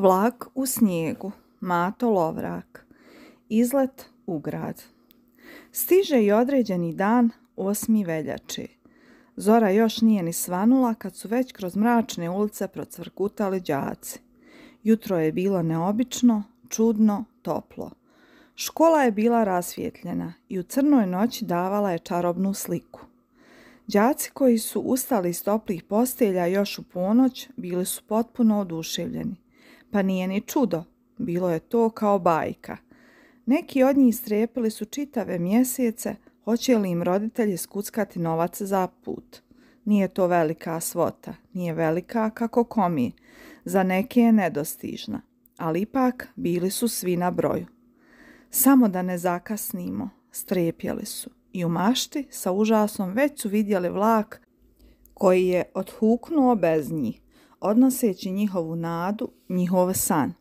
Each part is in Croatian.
Vlak u snijegu, Mato Lovrak, izlet u grad. Stiže i određeni dan, osmi veljači. Zora još nije ni svanula kad su već kroz mračne ulice procvrkutali đaci. Jutro je bilo neobično, čudno, toplo. Škola je bila rasvjetljena i u crnoj noći davala je čarobnu sliku. Đaci koji su ustali iz toplih postelja još u ponoć bili su potpuno oduševljeni pa nije ni čudo, bilo je to kao bajka. Neki od njih strepili su čitave mjesece, hoće li im roditelji skuckati novac za put. Nije to velika svota, nije velika kako komi, za neke je nedostižna, ali ipak bili su svi na broju. Samo da ne zakasnimo, strepjeli su i u mašti sa užasom već su vidjeli vlak koji je othuknuo bez njih odnoseći njihovu nadu, njihov san.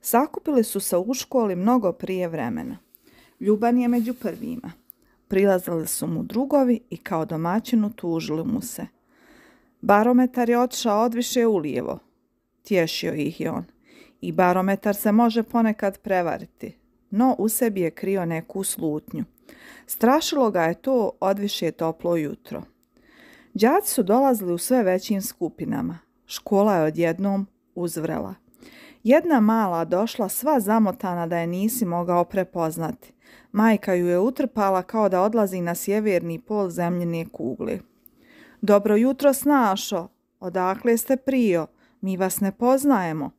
Sakupili su se u školi mnogo prije vremena. Ljuban je među prvima. Prilazili su mu drugovi i kao domaćinu tužili mu se. Barometar je otišao odviše lijevo. Tješio ih je on. I barometar se može ponekad prevariti, no u sebi je krio neku slutnju. Strašilo ga je to odviše toplo jutro. Đaci su dolazili u sve većim skupinama, Škola je odjednom uzvrela. Jedna mala došla sva zamotana da je nisi mogao prepoznati. Majka ju je utrpala kao da odlazi na sjeverni pol zemljine kugli. Dobro jutro snašo, odakle ste prio, mi vas ne poznajemo.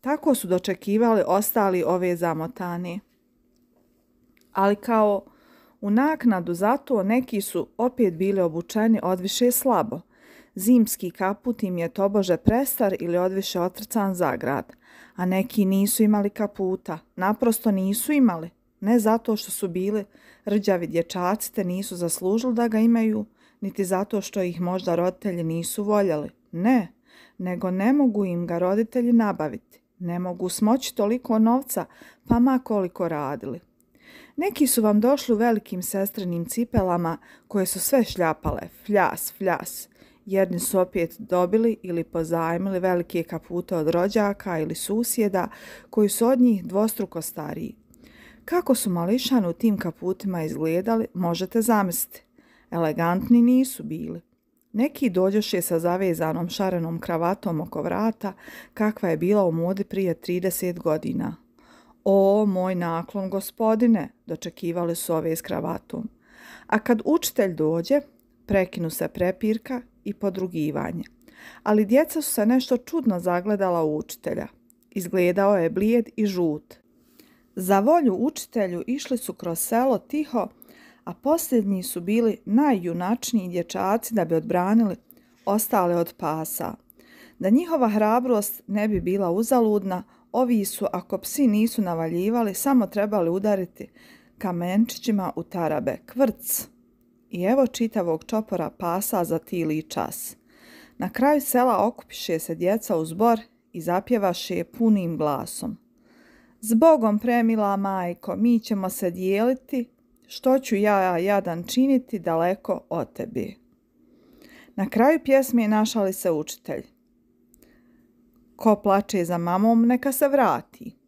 Tako su dočekivali ostali ove zamotane. Ali kao u naknadu zato neki su opet bili obučeni odviše slabo – Zimski kaput im je tobože prestar ili odviše otrcan za grad, a neki nisu imali kaputa, naprosto nisu imali, ne zato što su bili rđavi dječaci te nisu zaslužili da ga imaju, niti zato što ih možda roditelji nisu voljeli, ne, nego ne mogu im ga roditelji nabaviti, ne mogu smoći toliko novca, pa ma koliko radili. Neki su vam došli u velikim sestrenim cipelama koje su sve šljapale, fljas, fljas, jedni su opet dobili ili pozajmili velike kapute od rođaka ili susjeda koji su od njih dvostruko stariji. Kako su mališani u tim kaputima izgledali, možete zamisliti. Elegantni nisu bili. Neki je sa zavezanom šarenom kravatom oko vrata, kakva je bila u modi prije 30 godina. O, moj naklon gospodine, dočekivali su ove s kravatom. A kad učitelj dođe, prekinu se prepirka i podrugivanje. Ali djeca su se nešto čudno zagledala u učitelja. Izgledao je blijed i žut. Za volju učitelju išli su kroz selo tiho, a posljednji su bili najjunačniji dječaci da bi odbranili ostale od pasa. Da njihova hrabrost ne bi bila uzaludna, ovi su, ako psi nisu navaljivali, samo trebali udariti kamenčićima u tarabe. Kvrc! i evo čitavog čopora pasa za tili čas. Na kraju sela okupiše se djeca u zbor i zapjevaše je punim glasom. Zbogom premila majko, mi ćemo se dijeliti, što ću ja jadan činiti daleko od tebi. Na kraju pjesme našali se učitelj. Ko plače za mamom, neka se vrati.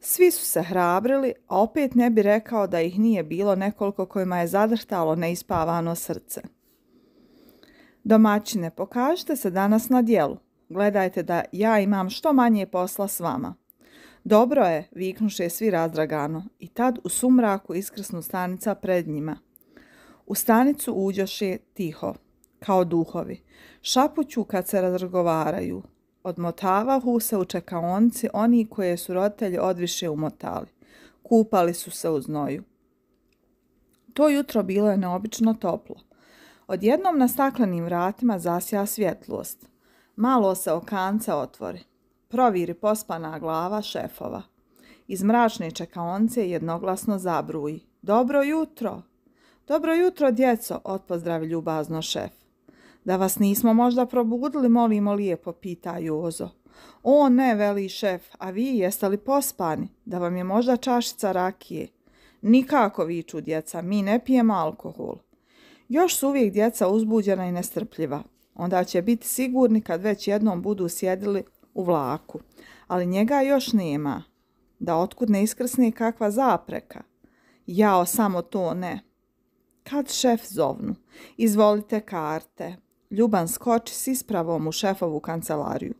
Svi su se hrabrili, a opet ne bi rekao da ih nije bilo nekoliko kojima je zadrhtalo neispavano srce. Domaćine, pokažite se danas na dijelu. Gledajte da ja imam što manje posla s vama. Dobro je, viknuše svi razdragano i tad u sumraku iskrsnu stanica pred njima. U stanicu uđoše tiho, kao duhovi. Šapuću kad se razrgovaraju, Odmotavahu se u čekaonci oni koje su roditelji odviše umotali. Kupali su se u znoju. To jutro bilo je neobično toplo. Odjednom na staklenim vratima zasja svjetlost. Malo se okanca otvori. Proviri pospana glava šefova. Iz mračne čekaonce jednoglasno zabruji. Dobro jutro! Dobro jutro, djeco, otpozdravi ljubazno šef. Da vas nismo možda probudili, molimo lijepo, pita Jozo. O ne, veli šef, a vi jeste li pospani? Da vam je možda čašica rakije? Nikako viču djeca, mi ne pijemo alkohol. Još su uvijek djeca uzbuđena i nestrpljiva. Onda će biti sigurni kad već jednom budu sjedili u vlaku. Ali njega još nema. Da otkud ne iskrsne kakva zapreka. Jao, samo to ne. Kad šef zovnu. Izvolite karte. Ljuban skoči s ispravom u šefovu kancelariju.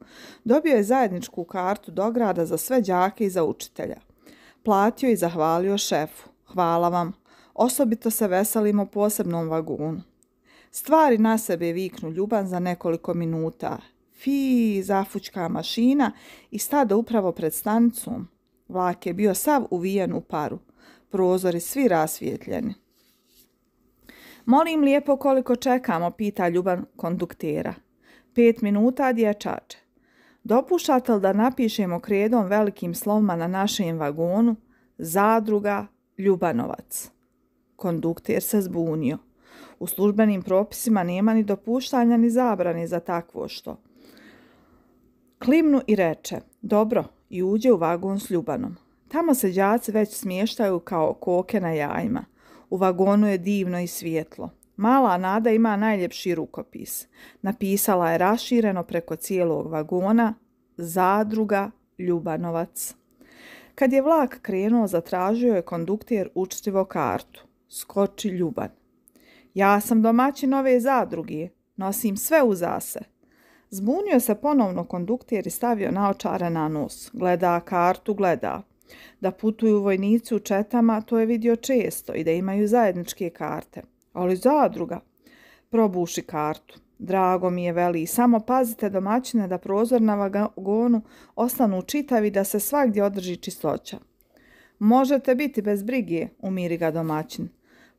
Dobio je zajedničku kartu dograda za sve đake i za učitelja. Platio i zahvalio šefu. Hvala vam. Osobito se veselimo posebnom vagunu. Stvari na sebe viknu Ljuban za nekoliko minuta. Fi, zafučka mašina i stada upravo pred stanicom. Vlak je bio sav uvijen u paru. Prozori svi rasvjetljeni. Molim lijepo koliko čekamo, pita Ljuban konduktera. Pet minuta, dječače. Dopuštate li da napišemo kredom velikim slovima na našem vagonu Zadruga Ljubanovac? Kondukter se zbunio. U službenim propisima nema ni dopuštanja ni zabrane za takvo što. Klimnu i reče, dobro, i uđe u vagon s Ljubanom. Tamo se đaci već smještaju kao koke na jajima – u vagonu je divno i svijetlo. Mala Nada ima najljepši rukopis. Napisala je rašireno preko cijelog vagona Zadruga Ljubanovac. Kad je vlak krenuo, zatražio je kondukter učtivo kartu. Skoči Ljuban. Ja sam domaćin ove zadruge. Nosim sve u zase. Zbunio se ponovno kondukter i stavio naočare na nos. Gleda kartu, gleda. Da putuju vojnici u četama, to je vidio često i da imaju zajedničke karte. Ali zadruga. Probuši kartu. Drago mi je veli, samo pazite domaćine da prozor na vagonu ostanu čitavi da se svakdje održi čistoća. Možete biti bez brige, umiri ga domaćin.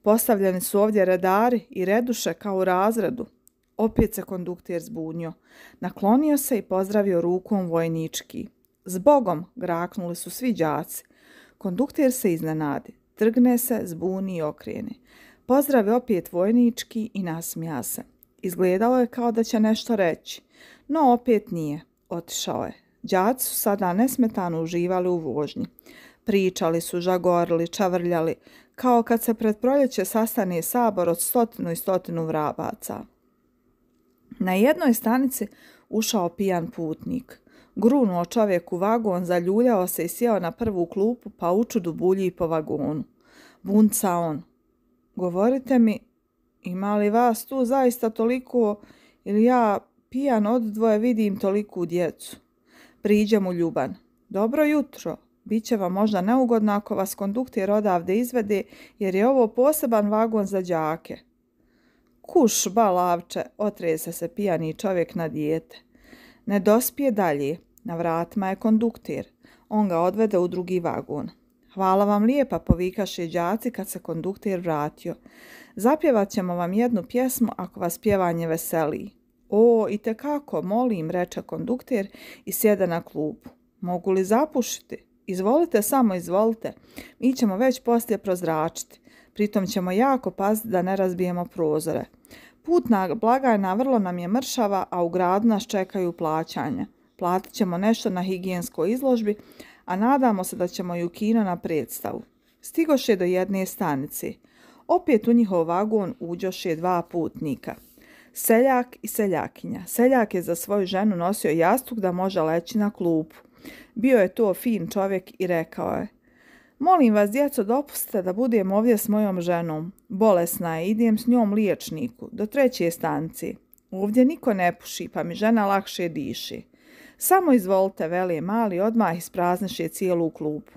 Postavljeni su ovdje redari i reduše kao u razredu. Opet se kondukter zbunio. Naklonio se i pozdravio rukom vojnički. Zbogom, graknuli su svi đaci. Kondukter se iznenadi, trgne se, zbuni i okrijeni. Pozdrav opet vojnički i nasmija se. Izgledalo je kao da će nešto reći, no opet nije. Otišao je. Đaci su sada nesmetano uživali u vožnji. Pričali su, žagorili, čavrljali, kao kad se pred proljeće sastane sabor od stotinu i stotinu vrabaca. Na jednoj stanici ušao pijan putnik. Grunuo čovjek u vagon, zaljuljao se i sjeo na prvu klupu, pa učudu bulji po vagonu. Bunca on. Govorite mi, ima li vas tu zaista toliko ili ja pijan od dvoje vidim toliku djecu? Priđe mu Ljuban. Dobro jutro. Biće vam možda neugodno ako vas kondukter odavde izvede, jer je ovo poseban vagon za đake. Kuš, balavče, otrese se pijani čovjek na dijete. Ne dospije dalje. Na vratima je konduktir. On ga odvede u drugi vagon. Hvala vam lijepa, povikaše đaci kad se konduktir vratio. Zapjevat ćemo vam jednu pjesmu ako vas pjevanje veseli. O, i kako, molim, reče konduktir i sjede na klupu. Mogu li zapušiti? Izvolite, samo izvolite. Mi ćemo već poslije prozračiti. Pritom ćemo jako paziti da ne razbijemo prozore. Putna blagajna vrlo nam je mršava, a u gradu nas čekaju plaćanja. Platit ćemo nešto na higijenskoj izložbi, a nadamo se da ćemo i u kino na predstavu. Stigoše do jedne stanice. Opet u njihov vagon uđoše dva putnika. Seljak i seljakinja. Seljak je za svoju ženu nosio jastuk da može leći na klupu. Bio je to fin čovjek i rekao je Molim vas, djeco, dopustite da budem ovdje s mojom ženom. Bolesna je, idem s njom liječniku, do treće stanice. Ovdje niko ne puši, pa mi žena lakše diši. Samo izvolite, veli mali, odmah isprazniše je cijelu klupu.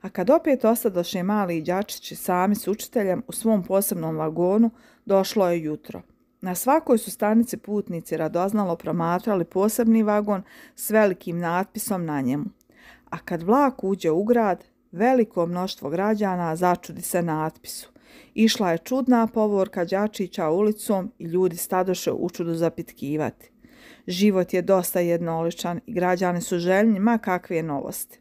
A kad opet ostadoše mali i djačići sami s učiteljem u svom posebnom vagonu, došlo je jutro. Na svakoj su stanici putnici radoznalo promatrali posebni vagon s velikim natpisom na njemu. A kad vlak uđe u grad, veliko mnoštvo građana začudi se natpisu. Išla je čudna povorka Đačića ulicom i ljudi stadoše u čudu zapitkivati. Život je dosta jednoličan i građani su željni ma kakve novosti.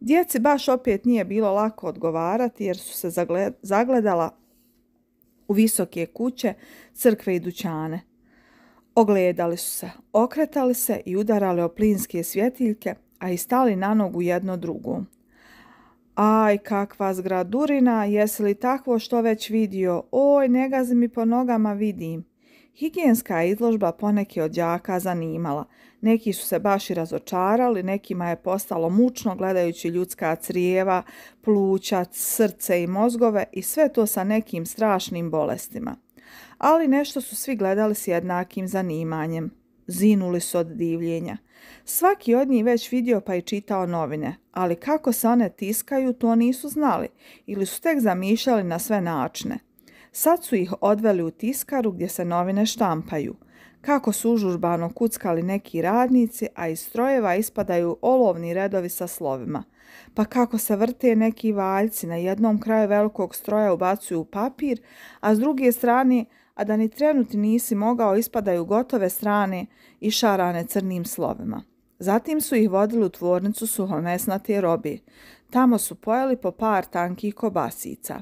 Djeci baš opet nije bilo lako odgovarati jer su se zagledala u visoke kuće, crkve i dućane. Ogledali su se, okretali se i udarali o plinske svjetiljke, a i stali na nogu jedno drugu. Aj, kakva zgradurina, jesi li takvo što već vidio? Oj, negazi mi po nogama vidim. Higijenska izložba poneki od đaka zanimala. Neki su se baš i razočarali, nekima je postalo mučno gledajući ljudska crijeva, pluća, srce i mozgove i sve to sa nekim strašnim bolestima. Ali nešto su svi gledali s jednakim zanimanjem. Zinuli su od divljenja. Svaki od njih već vidio pa i čitao novine, ali kako se one tiskaju to nisu znali ili su tek zamišljali na sve načine. Sad su ih odveli u tiskaru gdje se novine štampaju. Kako su užurbano kuckali neki radnici, a iz strojeva ispadaju olovni redovi sa slovima. Pa kako se vrte neki valjci na jednom kraju velikog stroja ubacuju u papir, a s druge strane, a da ni trenuti nisi mogao, ispadaju gotove strane i šarane crnim slovima. Zatim su ih vodili u tvornicu suhomesnate robe. Tamo su pojeli po par tankih kobasica.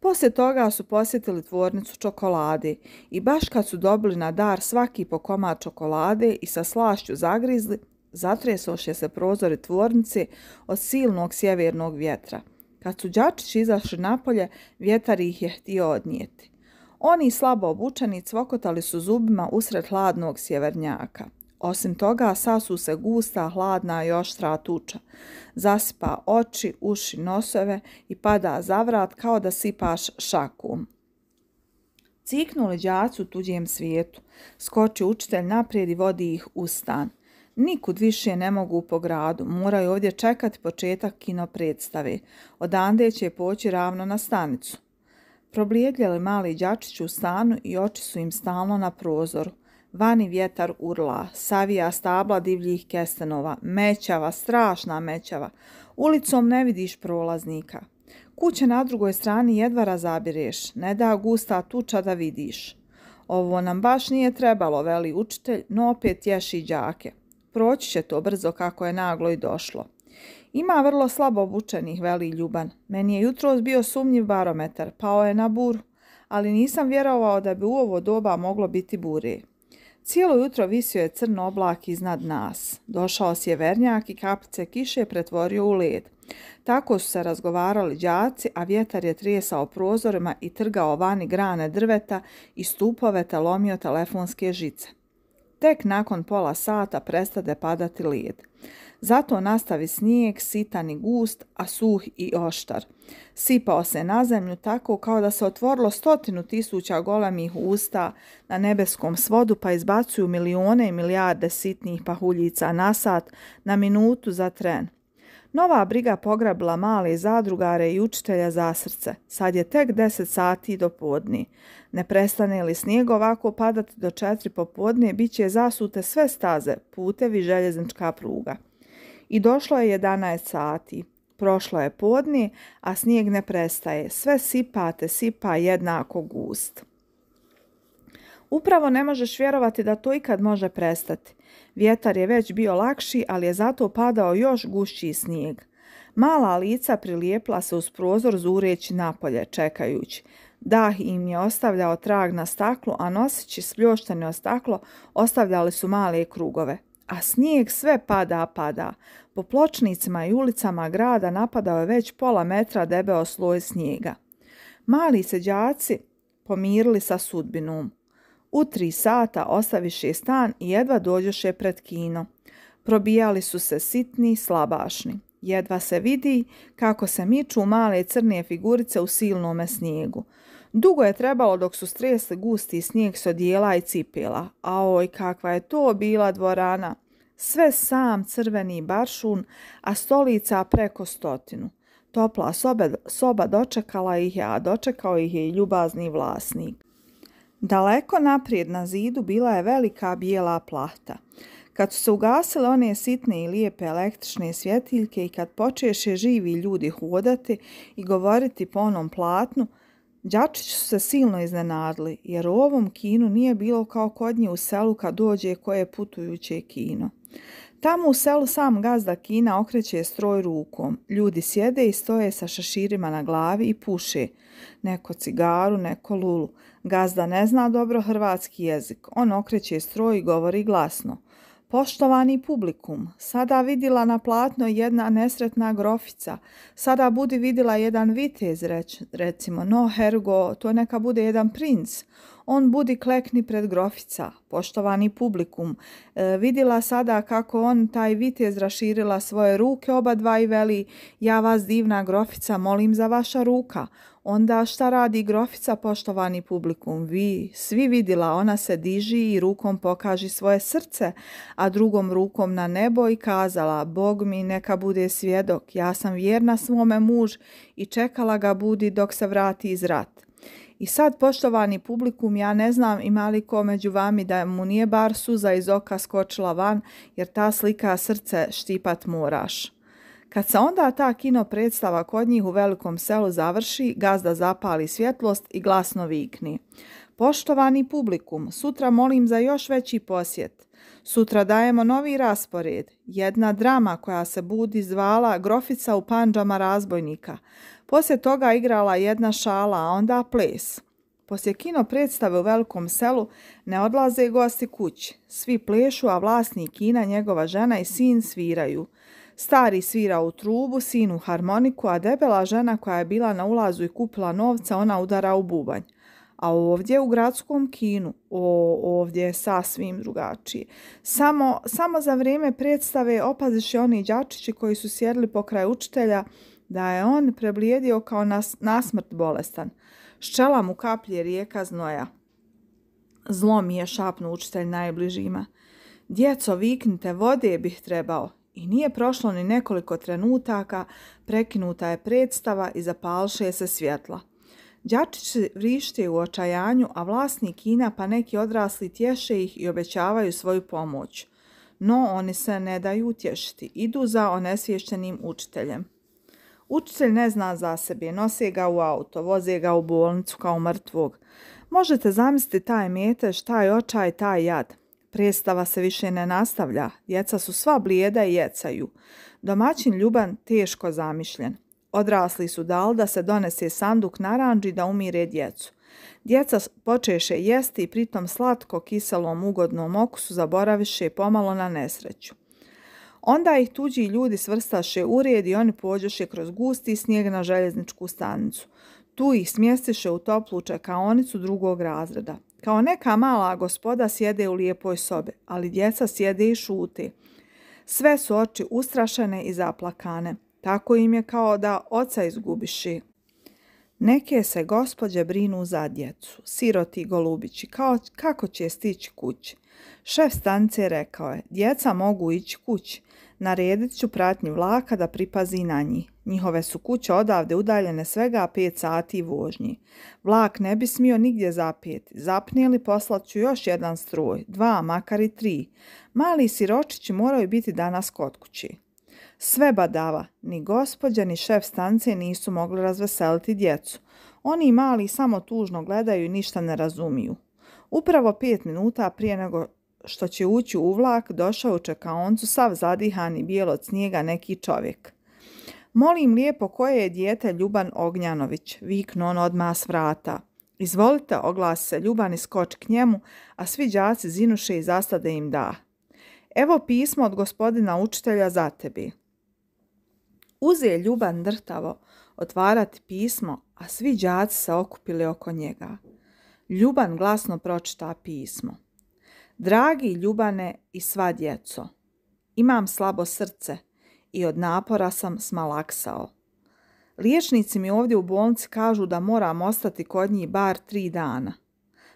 Poslije toga su posjetili tvornicu čokolade i baš kad su dobili na dar svaki po komad čokolade i sa slašću zagrizli, zatresoše se prozori tvornice od silnog sjevernog vjetra. Kad su džačići izašli napolje, vjetar ih je htio odnijeti. Oni slabo obučeni cvokotali su zubima usred hladnog sjevernjaka. Osim toga, sasu se gusta, hladna i oštra tuča. Zasipa oči, uši, nosove i pada za vrat kao da sipaš šakum. Ciknuli đacu u tuđem svijetu. Skoči učitelj naprijed i vodi ih u stan. Nikud više ne mogu po gradu, moraju ovdje čekati početak kino predstave. Odande će poći ravno na stanicu. Problijedljeli mali đačić u stanu i oči su im stalno na prozoru. Vani vjetar urla, savija stabla divljih kestenova, mećava, strašna mećava. Ulicom ne vidiš prolaznika. Kuće na drugoj strani jedva razabireš, ne da gusta tuča da vidiš. Ovo nam baš nije trebalo, veli učitelj, no opet tješi đake. Proći će to brzo kako je naglo i došlo. Ima vrlo slabo obučenih, veli Ljuban. Meni je jutros bio sumnjiv barometar, pao je na bur, ali nisam vjerovao da bi u ovo doba moglo biti bure. Cijelo jutro visio je crno oblak iznad nas. Došao sjevernjak i kapice kiše pretvorio u led. Tako su se razgovarali đaci, a vjetar je trijesao prozorima i trgao vani grane drveta i stupove te lomio telefonske žice. Tek nakon pola sata prestade padati led. Zato nastavi snijeg, sitan i gust, a suh i oštar. Sipao se na zemlju tako kao da se otvorilo stotinu tisuća golemih usta na nebeskom svodu pa izbacuju milione i milijarde sitnih pahuljica na sat, na minutu za tren. Nova briga pograbila male zadrugare i učitelja za srce. Sad je tek 10 sati do podni. Ne prestane li snijeg ovako padati do 4 popodne, bit će zasute sve staze, putevi, željeznička pruga. I došlo je 11 sati. Prošlo je podni, a snijeg ne prestaje. Sve sipate, sipa jednako gust. Upravo ne možeš vjerovati da to ikad može prestati. Vjetar je već bio lakši, ali je zato padao još gušći snijeg. Mala lica prilijepla se uz prozor zureći napolje, čekajući. Dah im je ostavljao trag na staklu, a noseći spljoštene o staklo ostavljali su male krugove a snijeg sve pada, pada. Po pločnicima i ulicama grada napadao je već pola metra debeo sloj snijega. Mali seđaci pomirili sa sudbinom. U tri sata ostaviše stan i jedva dođoše pred kino. Probijali su se sitni slabašni. Jedva se vidi kako se miču male crne figurice u silnome snijegu. Dugo je trebalo dok su stresli gusti snijeg s odijela i cipela. A oj, kakva je to bila dvorana! Sve sam crveni baršun, a stolica preko stotinu. Topla sobe, soba dočekala ih je, a dočekao ih je i ljubazni vlasnik. Daleko naprijed na zidu bila je velika bijela plahta. Kad su se ugasile one sitne i lijepe električne svjetiljke i kad počeše živi ljudi hodati i govoriti po onom platnu, Đačić su se silno iznenadili, jer u ovom kinu nije bilo kao kod nje u selu kad dođe koje putujuće kino. Tamo u selu sam gazda kina okreće stroj rukom. Ljudi sjede i stoje sa šaširima na glavi i puše. Neko cigaru, neko lulu. Gazda ne zna dobro hrvatski jezik. On okreće stroj i govori glasno. Poštovani publikum, sada vidjela na platno jedna nesretna grofica, sada budi vidjela jedan vitez, recimo, no hergo, to neka bude jedan princ. On budi klekni pred grofica, poštovani publikum. E, vidjela sada kako on taj vitez raširila svoje ruke oba dva i veli, ja vas divna grofica molim za vaša ruka. Onda šta radi grofica, poštovani publikum? Vi svi vidjela, ona se diži i rukom pokaži svoje srce, a drugom rukom na nebo i kazala, Bog mi neka bude svjedok, ja sam vjerna svome muž i čekala ga budi dok se vrati iz rat. I sad, poštovani publikum, ja ne znam ima li ko među vami da mu nije bar suza iz oka skočila van, jer ta slika srce štipat moraš. Kad se onda ta kino predstava kod njih u velikom selu završi, gazda zapali svjetlost i glasno vikni. Poštovani publikum, sutra molim za još veći posjet. Sutra dajemo novi raspored. Jedna drama koja se budi zvala Grofica u panđama razbojnika. Poslije toga igrala jedna šala, a onda ples. Poslije kino predstave u velikom selu ne odlaze gosti kući. Svi plešu, a vlasnik kina, njegova žena i sin sviraju – Stari svira u trubu, sinu harmoniku, a debela žena koja je bila na ulazu i kupila novca, ona udara u bubanj. A ovdje u gradskom kinu, o, ovdje je sasvim drugačije. Samo, samo za vrijeme predstave i oni đačići koji su sjedli pokraj učitelja da je on preblijedio kao nas, nasmrt bolestan. Ščela mu kaplje rijeka znoja. Zlo mi je šapnu učitelj najbližima. Djeco, viknite, vode bih trebao. I nije prošlo ni nekoliko trenutaka, prekinuta je predstava i zapalše se svjetla. Đačić vrište u očajanju, a vlasnik kina pa neki odrasli tješe ih i obećavaju svoju pomoć. No oni se ne daju utješiti, idu za onesvještenim učiteljem. Učitelj ne zna za sebe, nose ga u auto, voze ga u bolnicu kao mrtvog. Možete zamisliti taj mjetež, taj očaj, taj jad. Predstava se više ne nastavlja, djeca su sva blijeda i jecaju. Domaćin Ljuban teško zamišljen. Odrasli su dal da se donese sanduk naranđi da umire djecu. Djeca počeše jesti i pritom slatko kiselom ugodnom okusu zaboraviše pomalo na nesreću. Onda ih tuđi ljudi svrstaše u red i oni pođeše kroz gusti snijeg na željezničku stanicu. Tu ih smjestiše u toplu čekaonicu drugog razreda. Kao neka mala gospoda sjede u lijepoj sobi, ali djeca sjede i šuti. Sve su oči ustrašene i zaplakane. Tako im je kao da oca izgubiši. Neke se gospođe brinu za djecu, siroti i golubići, kao kako će stići kući. Šef stanice rekao je, djeca mogu ići kući, naredit ću pratnju vlaka da pripazi na njih. Njihove su kuće odavde udaljene svega pet sati vožnji. Vlak ne bi smio nigdje zapijeti. Zapnijeli poslat ću još jedan stroj, dva, makar i tri. Mali siročići moraju biti danas kod kući. Sve badava, ni gospodja, ni šef stance nisu mogli razveseliti djecu. Oni mali samo tužno gledaju i ništa ne razumiju. Upravo pet minuta prije nego što će ući u vlak, došao u čekaoncu sav zadihani i bijel od snijega neki čovjek. Molim lijepo koje je dijete Ljuban Ognjanović, viknu on odma s vrata. Izvolite, oglase se Ljuban i k njemu, a svi đaci zinuše i zastade im da. Evo pismo od gospodina učitelja za tebi. Uze je Ljuban drtavo otvarati pismo, a svi đaci se okupili oko njega. Ljuban glasno pročita pismo. Dragi Ljubane i sva djeco, imam slabo srce – i od napora sam smalaksao. Liječnici mi ovdje u bolnici kažu da moram ostati kod njih bar tri dana.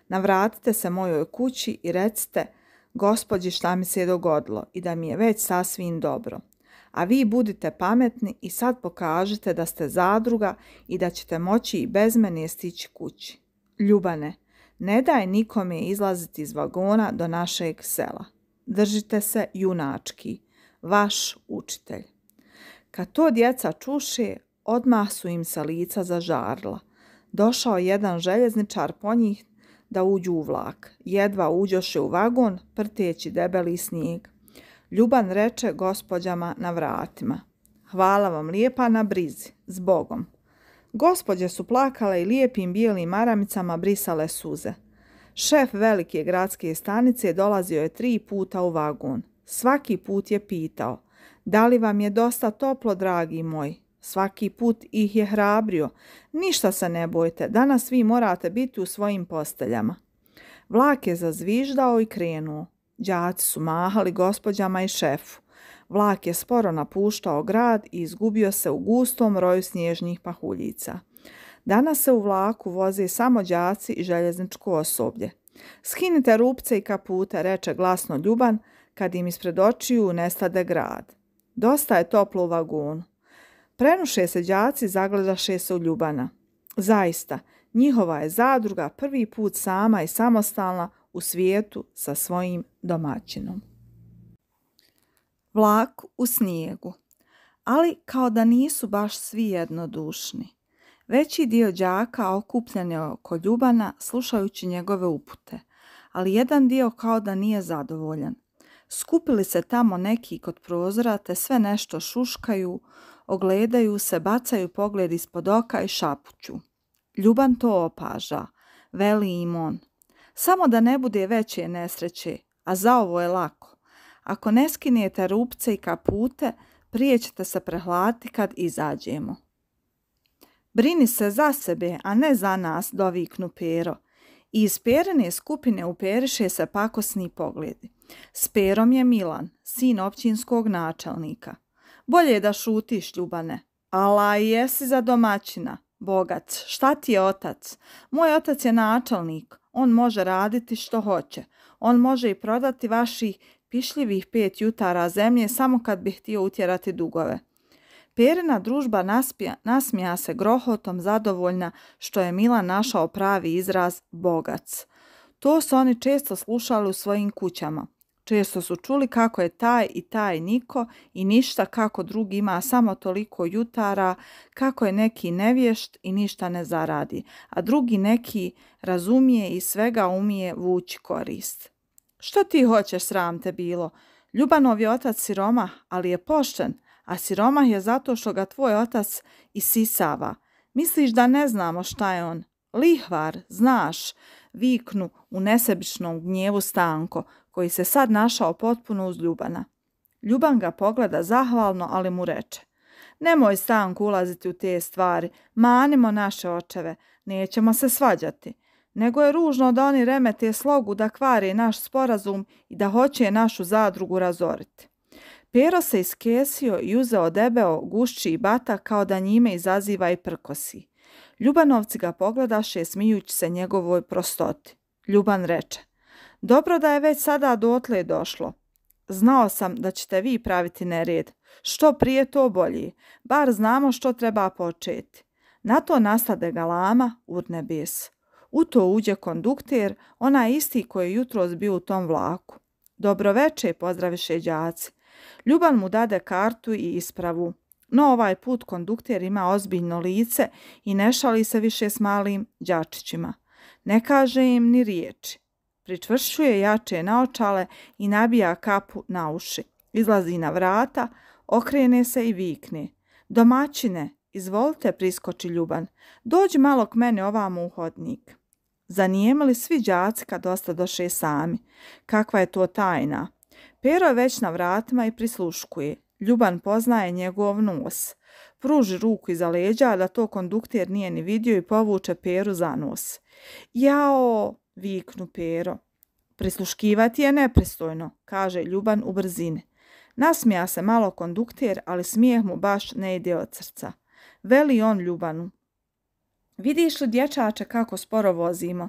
Navratite se mojoj kući i recite gospođi šta mi se je dogodilo i da mi je već sasvim dobro. A vi budite pametni i sad pokažite da ste zadruga i da ćete moći i bez mene stići kući. Ljubane, ne daj nikome izlaziti iz vagona do našeg sela. Držite se junački vaš učitelj. Kad to djeca čuše, odmah su im sa lica zažarla. Došao jedan željezničar po njih da uđu u vlak. Jedva uđoše u vagon, prteći debeli snijeg. Ljuban reče gospođama na vratima. Hvala vam lijepa na brizi, s Bogom. Gospođe su plakale i lijepim bijelim maramicama brisale suze. Šef velike gradske stanice dolazio je tri puta u vagon. Svaki put je pitao, da li vam je dosta toplo, dragi moj? Svaki put ih je hrabrio. Ništa se ne bojte, danas vi morate biti u svojim posteljama. Vlak je zazviždao i krenuo. Đaci su mahali gospođama i šefu. Vlak je sporo napuštao grad i izgubio se u gustom roju snježnih pahuljica. Danas se u vlaku voze samo đaci i željezničko osoblje. Skinite rupce i kapute, reče glasno Ljuban, kad im ispred očiju nestade grad. Dosta je toplo u vagonu. Prenuše se đaci zagledaše se u Ljubana. Zaista, njihova je zadruga prvi put sama i samostalna u svijetu sa svojim domaćinom. Vlak u snijegu, ali kao da nisu baš svi jednodušni. Veći dio đaka okupljen je oko Ljubana slušajući njegove upute, ali jedan dio kao da nije zadovoljan – Skupili se tamo neki kod prozora te sve nešto šuškaju, ogledaju se, bacaju pogled ispod oka i šapuću. Ljuban to opaža, veli im on. Samo da ne bude veće nesreće, a za ovo je lako. Ako ne skinete rupce i kapute, prije ćete se prehlati kad izađemo. Brini se za sebe, a ne za nas, doviknu Pero – i iz perene skupine uperiše se pakosni pogledi. S perom je Milan, sin općinskog načelnika. Bolje je da šutiš, Ljubane. Ala, jesi za domaćina. Bogac, šta ti je otac? Moj otac je načelnik. On može raditi što hoće. On može i prodati vaših pišljivih pet jutara zemlje samo kad bi htio utjerati dugove. Pjerina družba naspija, nasmija se grohotom zadovoljna što je Milan našao pravi izraz bogac. To su oni često slušali u svojim kućama. Često su čuli kako je taj i taj niko i ništa kako drugi ima samo toliko jutara, kako je neki nevješt i ništa ne zaradi, a drugi neki razumije i svega umije vući korist. Što ti hoćeš, sram te bilo? Ljubanov je otac siroma, ali je pošten – a siromah je zato što ga tvoj otac isisava. Misliš da ne znamo šta je on? Lihvar, znaš, viknu u nesebičnom gnjevu Stanko, koji se sad našao potpuno uz Ljubana. Ljuban ga pogleda zahvalno, ali mu reče. Nemoj Stanku ulaziti u te stvari, manimo naše očeve, nećemo se svađati. Nego je ružno da oni remete slogu da kvari naš sporazum i da hoće našu zadrugu razoriti. Pero se iskesio i uzeo debeo gušći i bata kao da njime izaziva i prkosi. Ljubanovci ga pogledaše smijući se njegovoj prostoti. Ljuban reče, dobro da je već sada dotle došlo. Znao sam da ćete vi praviti nered. Što prije to bolji, bar znamo što treba početi. Na to nastade galama, urne bis. U to uđe kondukter, onaj isti koji je jutros bio u tom vlaku. Dobroveče, pozdraviše đaci. Ljuban mu dade kartu i ispravu. No ovaj put kondukter ima ozbiljno lice i ne šali se više s malim đačićima. Ne kaže im ni riječi. Pričvršuje jače naočale i nabija kapu na uši. Izlazi na vrata, okrene se i vikne. Domaćine, izvolite, priskoči Ljuban. Dođi malo k mene ovamo u hodnik. Zanijemili svi đaci kad doše sami. Kakva je to tajna? Pero je već na vratima i prisluškuje. Ljuban poznaje njegov nos. Pruži ruku iza leđa da to kondukter nije ni vidio i povuče Peru za nos. Jao, viknu Pero. Prisluškivati je nepristojno, kaže Ljuban u brzini. Nasmija se malo kondukter, ali smijeh mu baš ne ide od srca. Veli on Ljubanu. Vidiš li dječače kako sporo vozimo?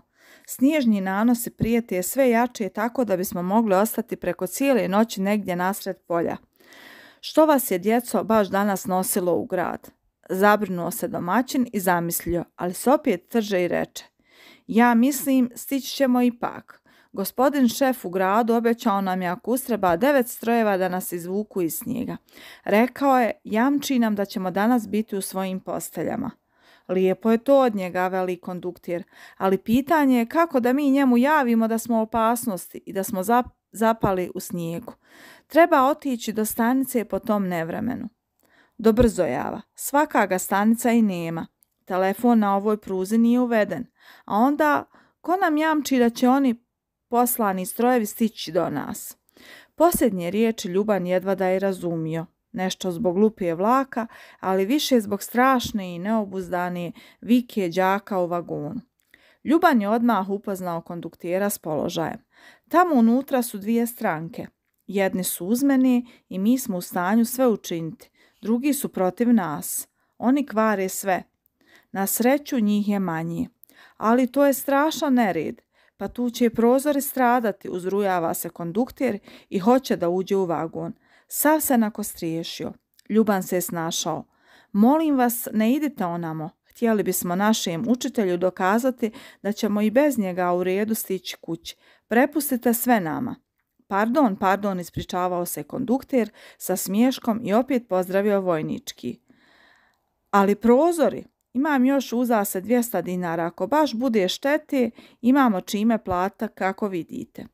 Snježni nanosi prijeti je sve jače tako da bismo mogli ostati preko cijele noći negdje nasred polja. Što vas je djeco baš danas nosilo u grad? Zabrinuo se domaćin i zamislio, ali se opet trže i reče. Ja mislim, stići ćemo ipak. Gospodin šef u gradu obećao nam je ako ustreba devet strojeva da nas izvuku iz snijega. Rekao je, jamči nam da ćemo danas biti u svojim posteljama. Lijepo je to od njega, veli konduktir, ali pitanje je kako da mi njemu javimo da smo u opasnosti i da smo zapali u snijegu. Treba otići do stanice po tom nevremenu. Do java, Svaka ga stanica i nema. Telefon na ovoj pruzi nije uveden. A onda, ko nam jamči da će oni poslani strojevi stići do nas? Posljednje riječi Ljuban jedva da je razumio nešto zbog lupije vlaka, ali više zbog strašne i neobuzdane vike đaka u vagonu. Ljuban je odmah upoznao konduktira s položajem. Tamo unutra su dvije stranke. Jedni su uzmeni i mi smo u stanju sve učiniti. Drugi su protiv nas. Oni kvare sve. Na sreću njih je manji. Ali to je strašan nered. Pa tu će prozori stradati, uzrujava se kondukter i hoće da uđe u vagon. Sav se nakostriješio. Ljuban se je snašao. Molim vas, ne idite onamo. Htjeli bismo našem učitelju dokazati da ćemo i bez njega u redu stići kući. Prepustite sve nama. Pardon, pardon, ispričavao se kondukter sa smiješkom i opet pozdravio vojnički. Ali prozori, imam još uzase se 200 dinara, ako baš bude štete, imamo čime plata kako vidite.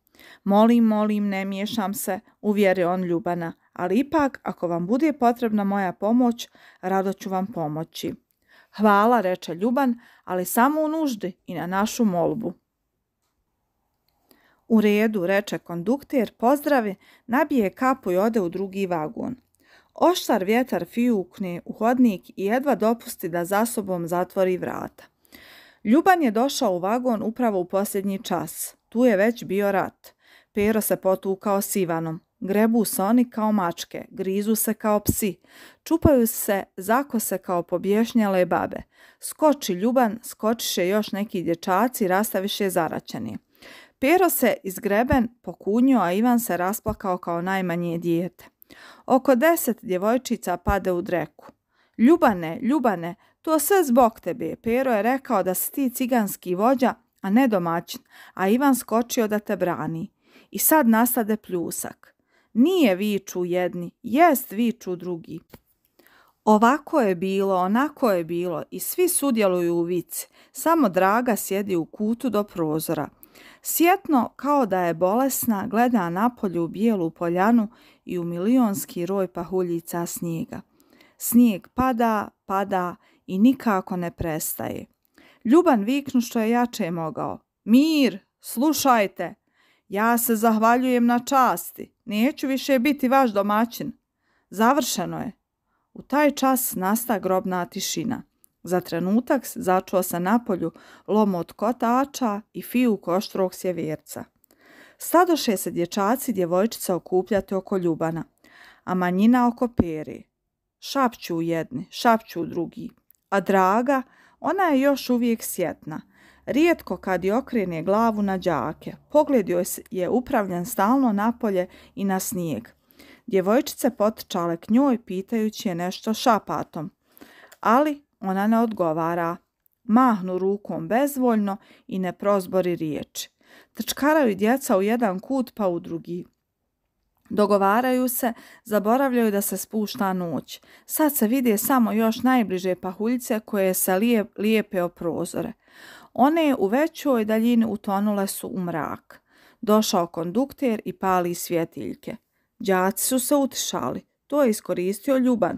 Molim, molim, ne miješam se, uvjeri on Ljubana ali ipak ako vam bude potrebna moja pomoć, rado ću vam pomoći. Hvala, reče Ljuban, ali samo u nuždi i na našu molbu. U redu, reče kondukter, pozdravi, nabije kapu i ode u drugi vagon. Oštar vjetar fijukne u hodnik i jedva dopusti da za sobom zatvori vrata. Ljuban je došao u vagon upravo u posljednji čas. Tu je već bio rat. Pero se potukao s Ivanom. Grebu se oni kao mačke, grizu se kao psi, čupaju se, zakose kao pobješnjale babe. Skoči Ljuban, skočiše još neki dječaci, rastaviše zaračeni. Pero se izgreben pokunio, a Ivan se rasplakao kao najmanje dijete. Oko deset djevojčica pade u dreku. Ljubane, Ljubane, to sve zbog tebe. Pero je rekao da si ti ciganski vođa, a ne domaćin, a Ivan skočio da te brani. I sad nastade pljusak. Nije viču jedni, jest viču drugi. Ovako je bilo, onako je bilo i svi sudjeluju u vici. Samo Draga sjedi u kutu do prozora. Sjetno, kao da je bolesna, gleda napolju u bijelu poljanu i u milionski roj pahuljica snijega. Snijeg pada, pada i nikako ne prestaje. Ljuban viknu što je jače mogao. Mir, slušajte, ja se zahvaljujem na časti. Neću više biti vaš domaćin. Završeno je. U taj čas nasta grobna tišina. Za trenutak začuo se napolju lom od kotača i fiju koštrog sjeverca. Stadoše se dječaci djevojčica okupljati oko ljubana, a manjina oko peri. Šapću u jedni, šapću u drugi. A draga, ona je još uvijek sjetna – Rijetko kad je okrene glavu na đake, pogled je upravljen stalno napolje i na snijeg. Djevojčice potrčale k njoj pitajući je nešto šapatom, ali ona ne odgovara. Mahnu rukom bezvoljno i ne prozbori riječi. Trčkaraju djeca u jedan kut pa u drugi. Dogovaraju se, zaboravljaju da se spušta noć. Sad se vidi samo još najbliže pahuljice koje se lijepe o prozore. One u većoj daljini utonule su u mrak. Došao kondukter i pali svjetiljke. Đaci su se utišali. To je iskoristio Ljuban.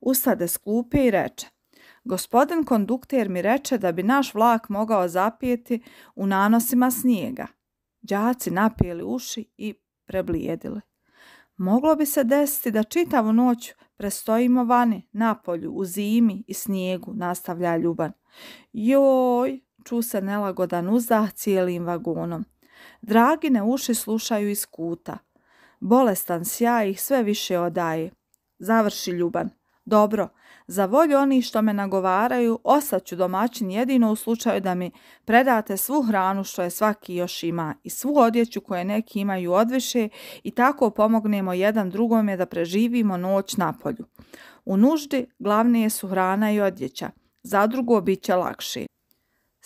Ustade sklupe i reče. Gospodin kondukter mi reče da bi naš vlak mogao zapijeti u nanosima snijega. Đaci napijeli uši i preblijedili. Moglo bi se desiti da čitavu noć prestojimo vani, napolju, u zimi i snijegu, nastavlja Ljuban. Joj, se nelagodan uzdah cijelim vagonom. Dragine uši slušaju iz kuta. Bolestan sjaj ih sve više odaje. Završi ljuban. Dobro, za volju oni što me nagovaraju, ću domaćin jedino u slučaju da mi predate svu hranu što je svaki još ima i svu odjeću koje neki imaju odviše i tako pomognemo jedan drugome da preživimo noć na polju. U nuždi glavnije su hrana i odjeća, za drugo bit će lakše.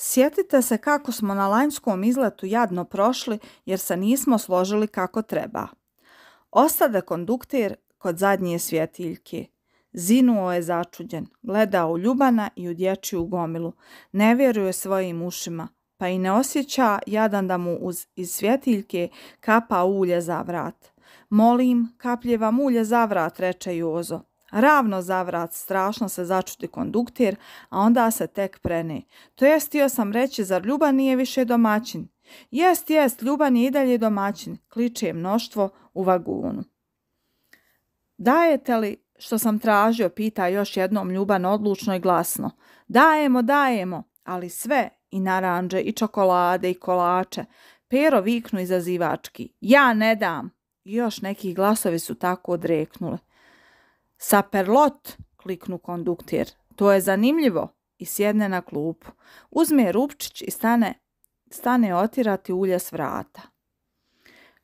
Sjetite se kako smo na lanjskom izletu jadno prošli jer se nismo složili kako treba. Ostade konduktir kod zadnje svjetiljke. Zinuo je začuđen, gledao u Ljubana i u dječju gomilu. Ne vjeruje svojim ušima, pa i ne osjeća jadan da mu uz, iz svjetiljke kapa ulje za vrat. Molim, kaplje vam ulje za vrat, reče Jozo. Ravno za vrat strašno se začuti konduktir, a onda se tek preni. To jest, htio sam reći, zar Ljuba nije više domaćin? Jest, jest, Ljuban je i dalje domaćin, kliče mnoštvo u vagunu. Dajete li što sam tražio, pita još jednom Ljuban odlučno i glasno. Dajemo, dajemo, ali sve, i naranđe, i čokolade, i kolače. Pero viknu izazivački. Ja ne dam. I još neki glasovi su tako odreknule. Saperlot, kliknu konduktir. To je zanimljivo i sjedne na klupu. Uzme rupčić i stane, stane otirati ulje s vrata.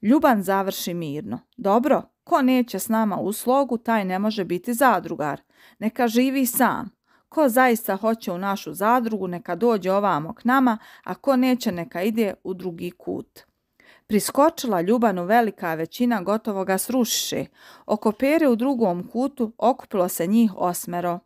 Ljuban završi mirno. Dobro, ko neće s nama u slogu, taj ne može biti zadrugar. Neka živi sam. Ko zaista hoće u našu zadrugu, neka dođe ovamo k nama, a ko neće, neka ide u drugi kut. Priskočila Ljubanu velika većina gotovo ga srušiše. Oko pere u drugom kutu okupilo se njih osmero.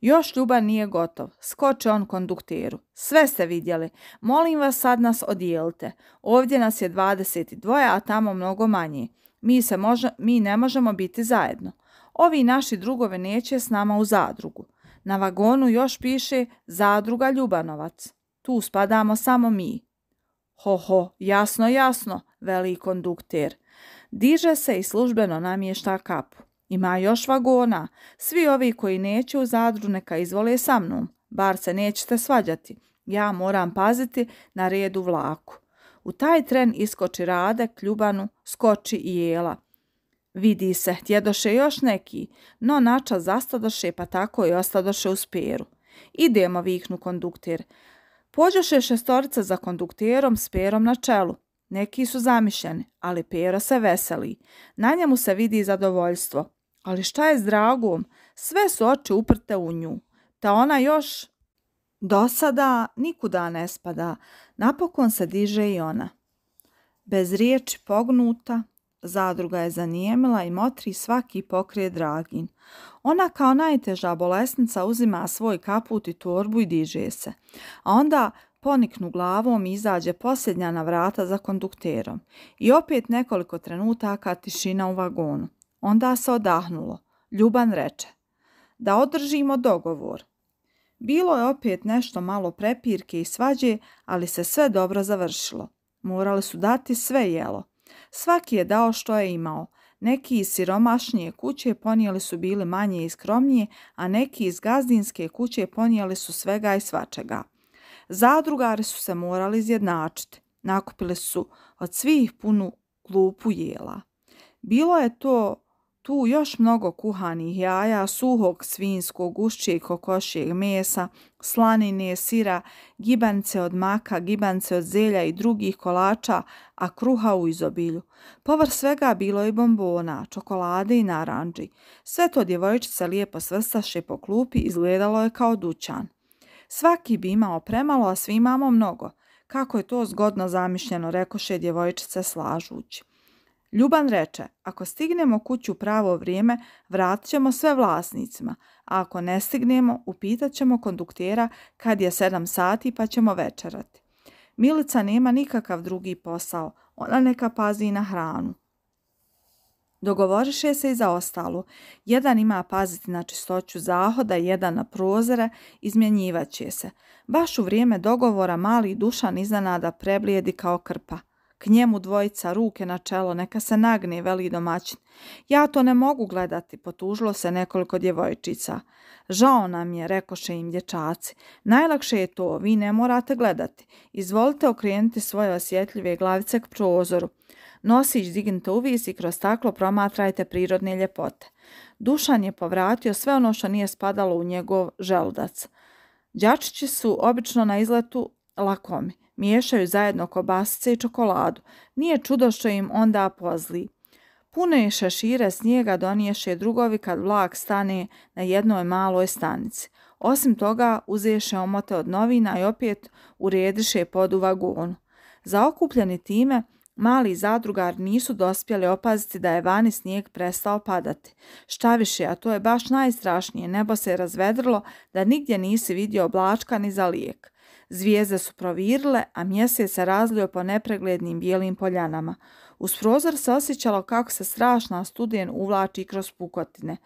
Još Ljuban nije gotov. Skoče on kondukteru. Sve ste vidjeli. Molim vas sad nas odijelite. Ovdje nas je 22, a tamo mnogo manje. Mi, se mi ne možemo biti zajedno. Ovi naši drugove neće s nama u zadrugu. Na vagonu još piše zadruga Ljubanovac. Tu spadamo samo mi. Ho, ho, jasno, jasno, veli kondukter. Diže se i službeno namješta kapu. Ima još vagona. Svi ovi koji neće u zadru neka izvole sa mnom. Bar se nećete svađati. Ja moram paziti na redu vlaku. U taj tren iskoči Rade, Kljubanu, skoči i Jela. Vidi se, tjedoše još neki, no nača zastadoše pa tako i ostadoše u speru. Idemo, viknu kondukter. Pođoše šestorica za kondukterom s perom na čelu. Neki su zamišljeni, ali pero se veseli. Na njemu se vidi zadovoljstvo. Ali šta je s dragom? Sve su oči uprte u nju. Ta ona još do sada nikuda ne spada. Napokon se diže i ona. Bez riječi pognuta, zadruga je zanijemila i motri svaki pokrije dragin. Ona kao najteža bolesnica uzima svoj kaput i torbu i diže se, a onda poniknu glavom i izađe posljednja na vrata za kondukterom. I opet nekoliko trenutaka tišina u vagonu. Onda se odahnulo. Ljuban reče, da održimo dogovor. Bilo je opet nešto malo prepirke i svađe, ali se sve dobro završilo. Morali su dati sve jelo. Svaki je dao što je imao, neki iz siromašnije kuće ponijeli su bili manje i skromnije, a neki iz gazdinske kuće ponijeli su svega i svačega. Zadrugari su se morali izjednačiti. Nakupili su od svih punu klupu jela. Bilo je to tu još mnogo kuhanih jaja, suhog svinskog, gušćeg i kokošijeg mesa, slanine, sira, gibance od maka, gibance od zelja i drugih kolača, a kruha u izobilju. Povr svega bilo je bombona, čokolade i naranđi. Sve to djevojčica lijepo svrstaše po klupi, izgledalo je kao dućan. Svaki bi imao premalo, a svi imamo mnogo. Kako je to zgodno zamišljeno, rekoše djevojčice slažući. Ljuban reče, ako stignemo kuću u pravo vrijeme, vratit ćemo sve vlasnicima, a ako ne stignemo, upitat ćemo konduktera kad je sedam sati pa ćemo večerati. Milica nema nikakav drugi posao, ona neka pazi i na hranu. Dogovoriše se i za ostalo. Jedan ima paziti na čistoću zahoda, jedan na prozore, izmjenjivaće se. Baš u vrijeme dogovora mali dušan iznenada preblijedi kao krpa. K njemu dvojica ruke na čelo, neka se nagne veli domaćin. Ja to ne mogu gledati, potužilo se nekoliko djevojčica. Žao nam je, rekoše im dječaci. Najlakše je to, vi ne morate gledati. Izvolite okrenuti svoje osjetljive glavice k prozoru. Nosić dignite uvis i kroz staklo promatrajte prirodne ljepote. Dušan je povratio sve ono što nije spadalo u njegov želudac. Đačići su obično na izletu lakomi. Miješaju zajedno kobasice i čokoladu. Nije čudo što im onda pozli. Pune je šešire snijega doniješe drugovi kad vlak stane na jednoj maloj stanici. Osim toga uzeše omote od novina i opet urediše pod u vagonu. Zaokupljeni time, mali zadrugar nisu dospjeli opaziti da je vani snijeg prestao padati. Šta više, a to je baš najstrašnije, nebo se je razvedrlo da nigdje nisi vidio oblačka ni za lijek. Zvijezde su provirile, a mjesec se razlio po nepreglednim bijelim poljanama. Uz prozor se osjećalo kako se strašna studijen uvlači kroz pukotine.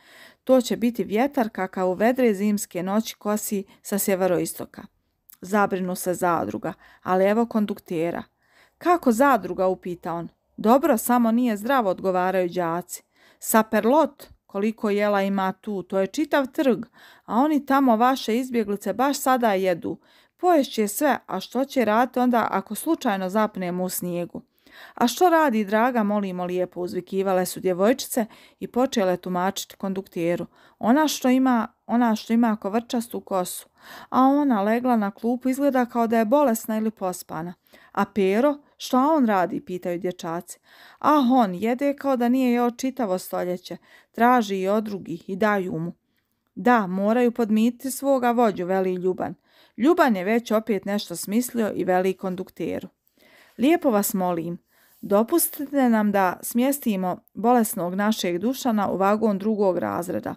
To će biti vjetar kakav u vedre zimske noći kosi sa sjeveroistoka. Zabrinu se zadruga, ali evo konduktera. Kako zadruga, upita on. Dobro, samo nije zdravo, odgovaraju đaci. Saperlot, koliko jela ima tu, to je čitav trg, a oni tamo vaše izbjeglice baš sada jedu. Poješće sve, a što će raditi onda ako slučajno zapnemo u snijegu? A što radi, draga, molimo lijepo, uzvikivale su djevojčice i počele tumačiti kondukteru. Ona što ima, ona što ima kovrčastu kosu, a ona legla na klupu izgleda kao da je bolesna ili pospana. A Pero, što on radi, pitaju dječaci. A ah, on jede kao da nije jeo čitavo stoljeće, traži i od drugih i daju mu. Da, moraju podmiti svoga vođu, veli Ljuban. Ljuban je već opet nešto smislio i veli kondukteru. Lijepo vas molim, dopustite nam da smjestimo bolesnog našeg dušana u vagon drugog razreda.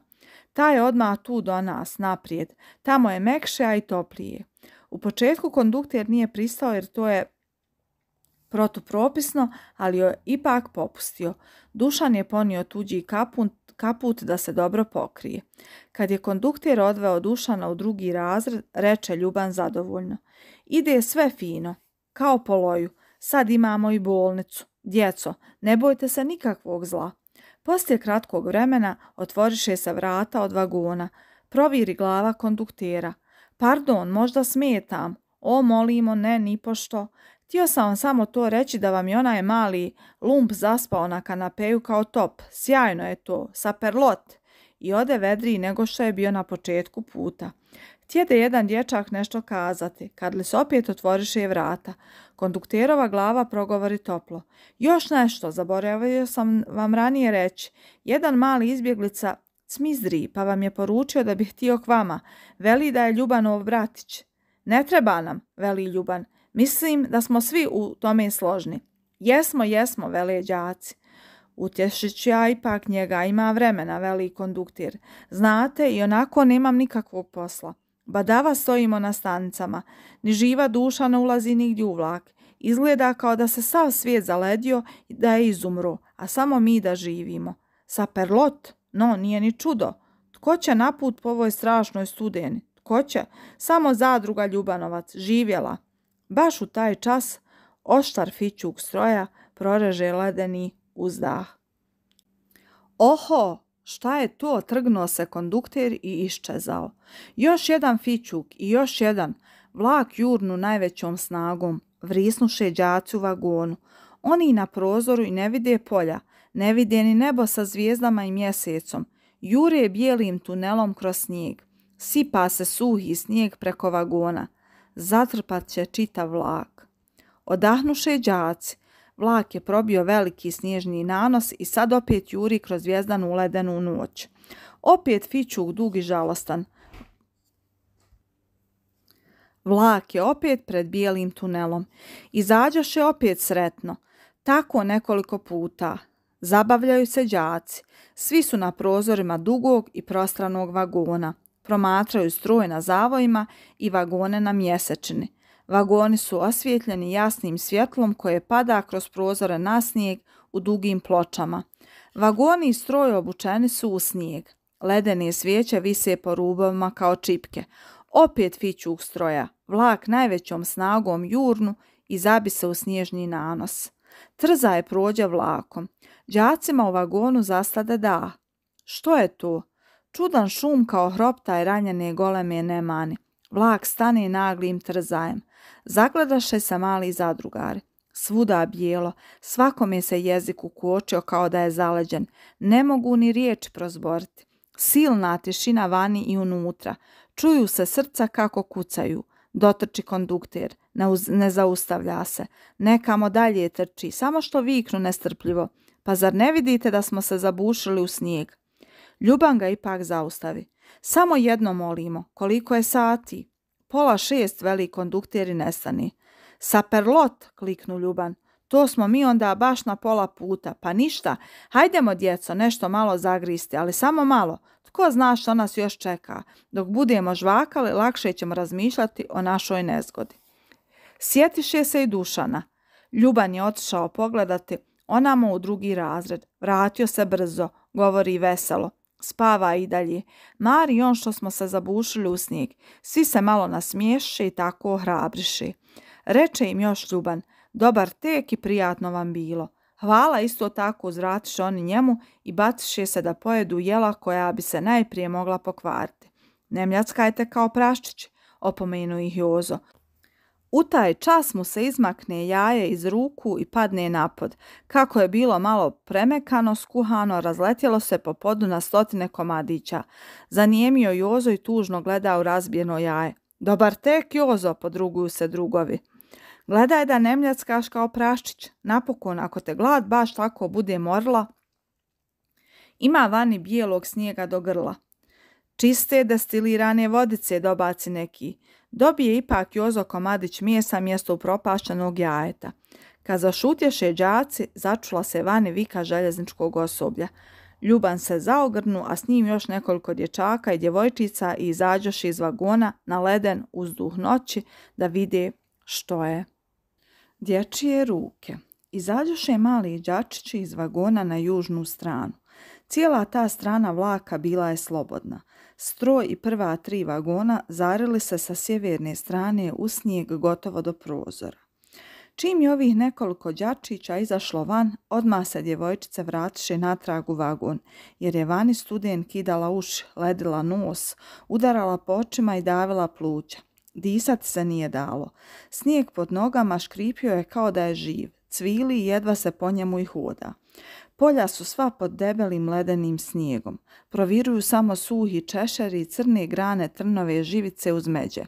Ta je odmah tu do nas, naprijed. Tamo je mekše, a i toplije. U početku kondukter nije pristao jer to je protupropisno, ali je ipak popustio. Dušan je ponio tuđi kapun kaput da se dobro pokrije. Kad je kondukter odveo Dušana u drugi razred, reče Ljuban zadovoljno. Ide sve fino, kao po loju. Sad imamo i bolnicu. Djeco, ne bojte se nikakvog zla. Poslije kratkog vremena otvoriše se vrata od vagona. Proviri glava konduktera. Pardon, možda smetam. O, molimo, ne, nipošto. Htio sam vam samo to reći da vam je onaj mali lump zaspao na kanapeju kao top. Sjajno je to, perlot I ode vedriji nego što je bio na početku puta. da jedan dječak nešto kazati, kad li se opet otvoriše je vrata. Kondukterova glava progovori toplo. Još nešto, zaboravio sam vam ranije reći. Jedan mali izbjeglica smizdri pa vam je poručio da bi htio k vama. Veli da je Ljubanov bratić. Ne treba nam, veli Ljuban. Mislim da smo svi u tome složni. Jesmo, jesmo, veli đaci. Utješit ću ja ipak njega, ima vremena, veli konduktir. Znate, i onako nemam nikakvog posla. Badava stojimo na stanicama. Ni živa duša ne ulazi nigdje u vlak. Izgleda kao da se sav svijet zaledio i da je izumro, a samo mi da živimo. Sa perlot? No, nije ni čudo. Tko će naput po ovoj strašnoj studeni? Tko će? Samo zadruga Ljubanovac. Živjela. Baš u taj čas oštar Fićuk stroja proreže ledeni uzdah. Oho, šta je to? Trgnuo se kondukter i iščezao. Još jedan fićuk i još jedan. Vlak jurnu najvećom snagom, vrisnuše đaci vagonu. Oni na prozoru i ne vide polja, ne vide ni nebo sa zvijezdama i mjesecom. Jure bijelim tunelom kroz snijeg. Sipa se suhi snijeg preko vagona zatrpat će čitav vlak. Odahnuše đaci, vlak je probio veliki snježni nanos i sad opet juri kroz zvijezdanu u noć. Opet Fićuk dugi žalostan. Vlak je opet pred bijelim tunelom. Izađaše opet sretno. Tako nekoliko puta. Zabavljaju se đaci. Svi su na prozorima dugog i prostranog vagona. Promatraju struje na zavojima i vagone na mjesečini. Vagoni su osvijetljeni jasnim svjetlom koje pada kroz prozore na snijeg u dugim pločama. Vagoni i stroj obučeni su u snijeg. Ledene svijeće vise po rubovima kao čipke. Opet u stroja, vlak najvećom snagom jurnu i zabi se u snježni nanos. Trza je prođe vlakom. Đacima u vagonu zastade da. Što je to? Čudan šum kao hroptaj ranjene goleme mani. Vlak stane naglim trzajem. Zagledaše se mali zadrugari. Svuda bijelo, svakome se jezik ukočio kao da je zaleđen. Ne mogu ni riječ prozboriti. Silna tišina vani i unutra. Čuju se srca kako kucaju. Dotrči kondukter. ne zaustavlja se. Nekamo dalje trči. Samo što viknu nestrpljivo. Pa zar ne vidite da smo se zabušili u snijeg? Ljuban ga ipak zaustavi. Samo jedno molimo, koliko je sati? Pola šest, veli kondukter nestani. Saperlot, kliknu Ljuban. To smo mi onda baš na pola puta. Pa ništa, hajdemo djeco, nešto malo zagristi, ali samo malo. Tko zna što nas još čeka. Dok budemo žvakali, lakše ćemo razmišljati o našoj nezgodi. je se i Dušana. Ljuban je otišao pogledati, ona mu u drugi razred. Vratio se brzo, govori veselo. Spava i dalje. Mari on što smo se zabušili u snijeg. Svi se malo nasmiješe i tako ohrabriše. Reče im još Ljuban, dobar tek i prijatno vam bilo. Hvala isto tako uzvratiše oni njemu i baciše se da pojedu jela koja bi se najprije mogla pokvariti. Nemljackajte kao praščići, opomenu ih Jozo. U taj čas mu se izmakne jaje iz ruku i padne napod. Kako je bilo malo premekano, skuhano, razletjelo se po podu na stotine komadića. Zanijemio Jozo i tužno gleda u razbijeno jaje. Dobar tek, Jozo, podruguju se drugovi. Gledaj da ne kao praščić. Napokon, ako te glad baš tako bude morla, ima vani bijelog snijega do grla. Čiste destilirane vodice dobaci neki. Dobije ipak Jozo komadić mjesa mjesto upropašćenog jajeta. Kad zašutješe đaci, začula se vani vika željezničkog osoblja. Ljuban se zaogrnu, a s njim još nekoliko dječaka i djevojčica i izađoše iz vagona na leden duh noći da vide što je. Dječije ruke. Izađoše mali đačići iz vagona na južnu stranu. Cijela ta strana vlaka bila je slobodna. Stroj i prva tri vagona zarili se sa sjeverne strane u snijeg gotovo do prozora. Čim je ovih nekoliko đačića izašlo van, odmah se djevojčice vratiše natrag u vagon, jer je vani studen kidala uš, ledila nos, udarala po očima i davila pluća. Disat se nije dalo. Snijeg pod nogama škripio je kao da je živ. Cvili i jedva se po njemu i hoda. Polja su sva pod debelim ledenim snijegom. Proviruju samo suhi češeri, i crne grane, trnove, živice uz međe.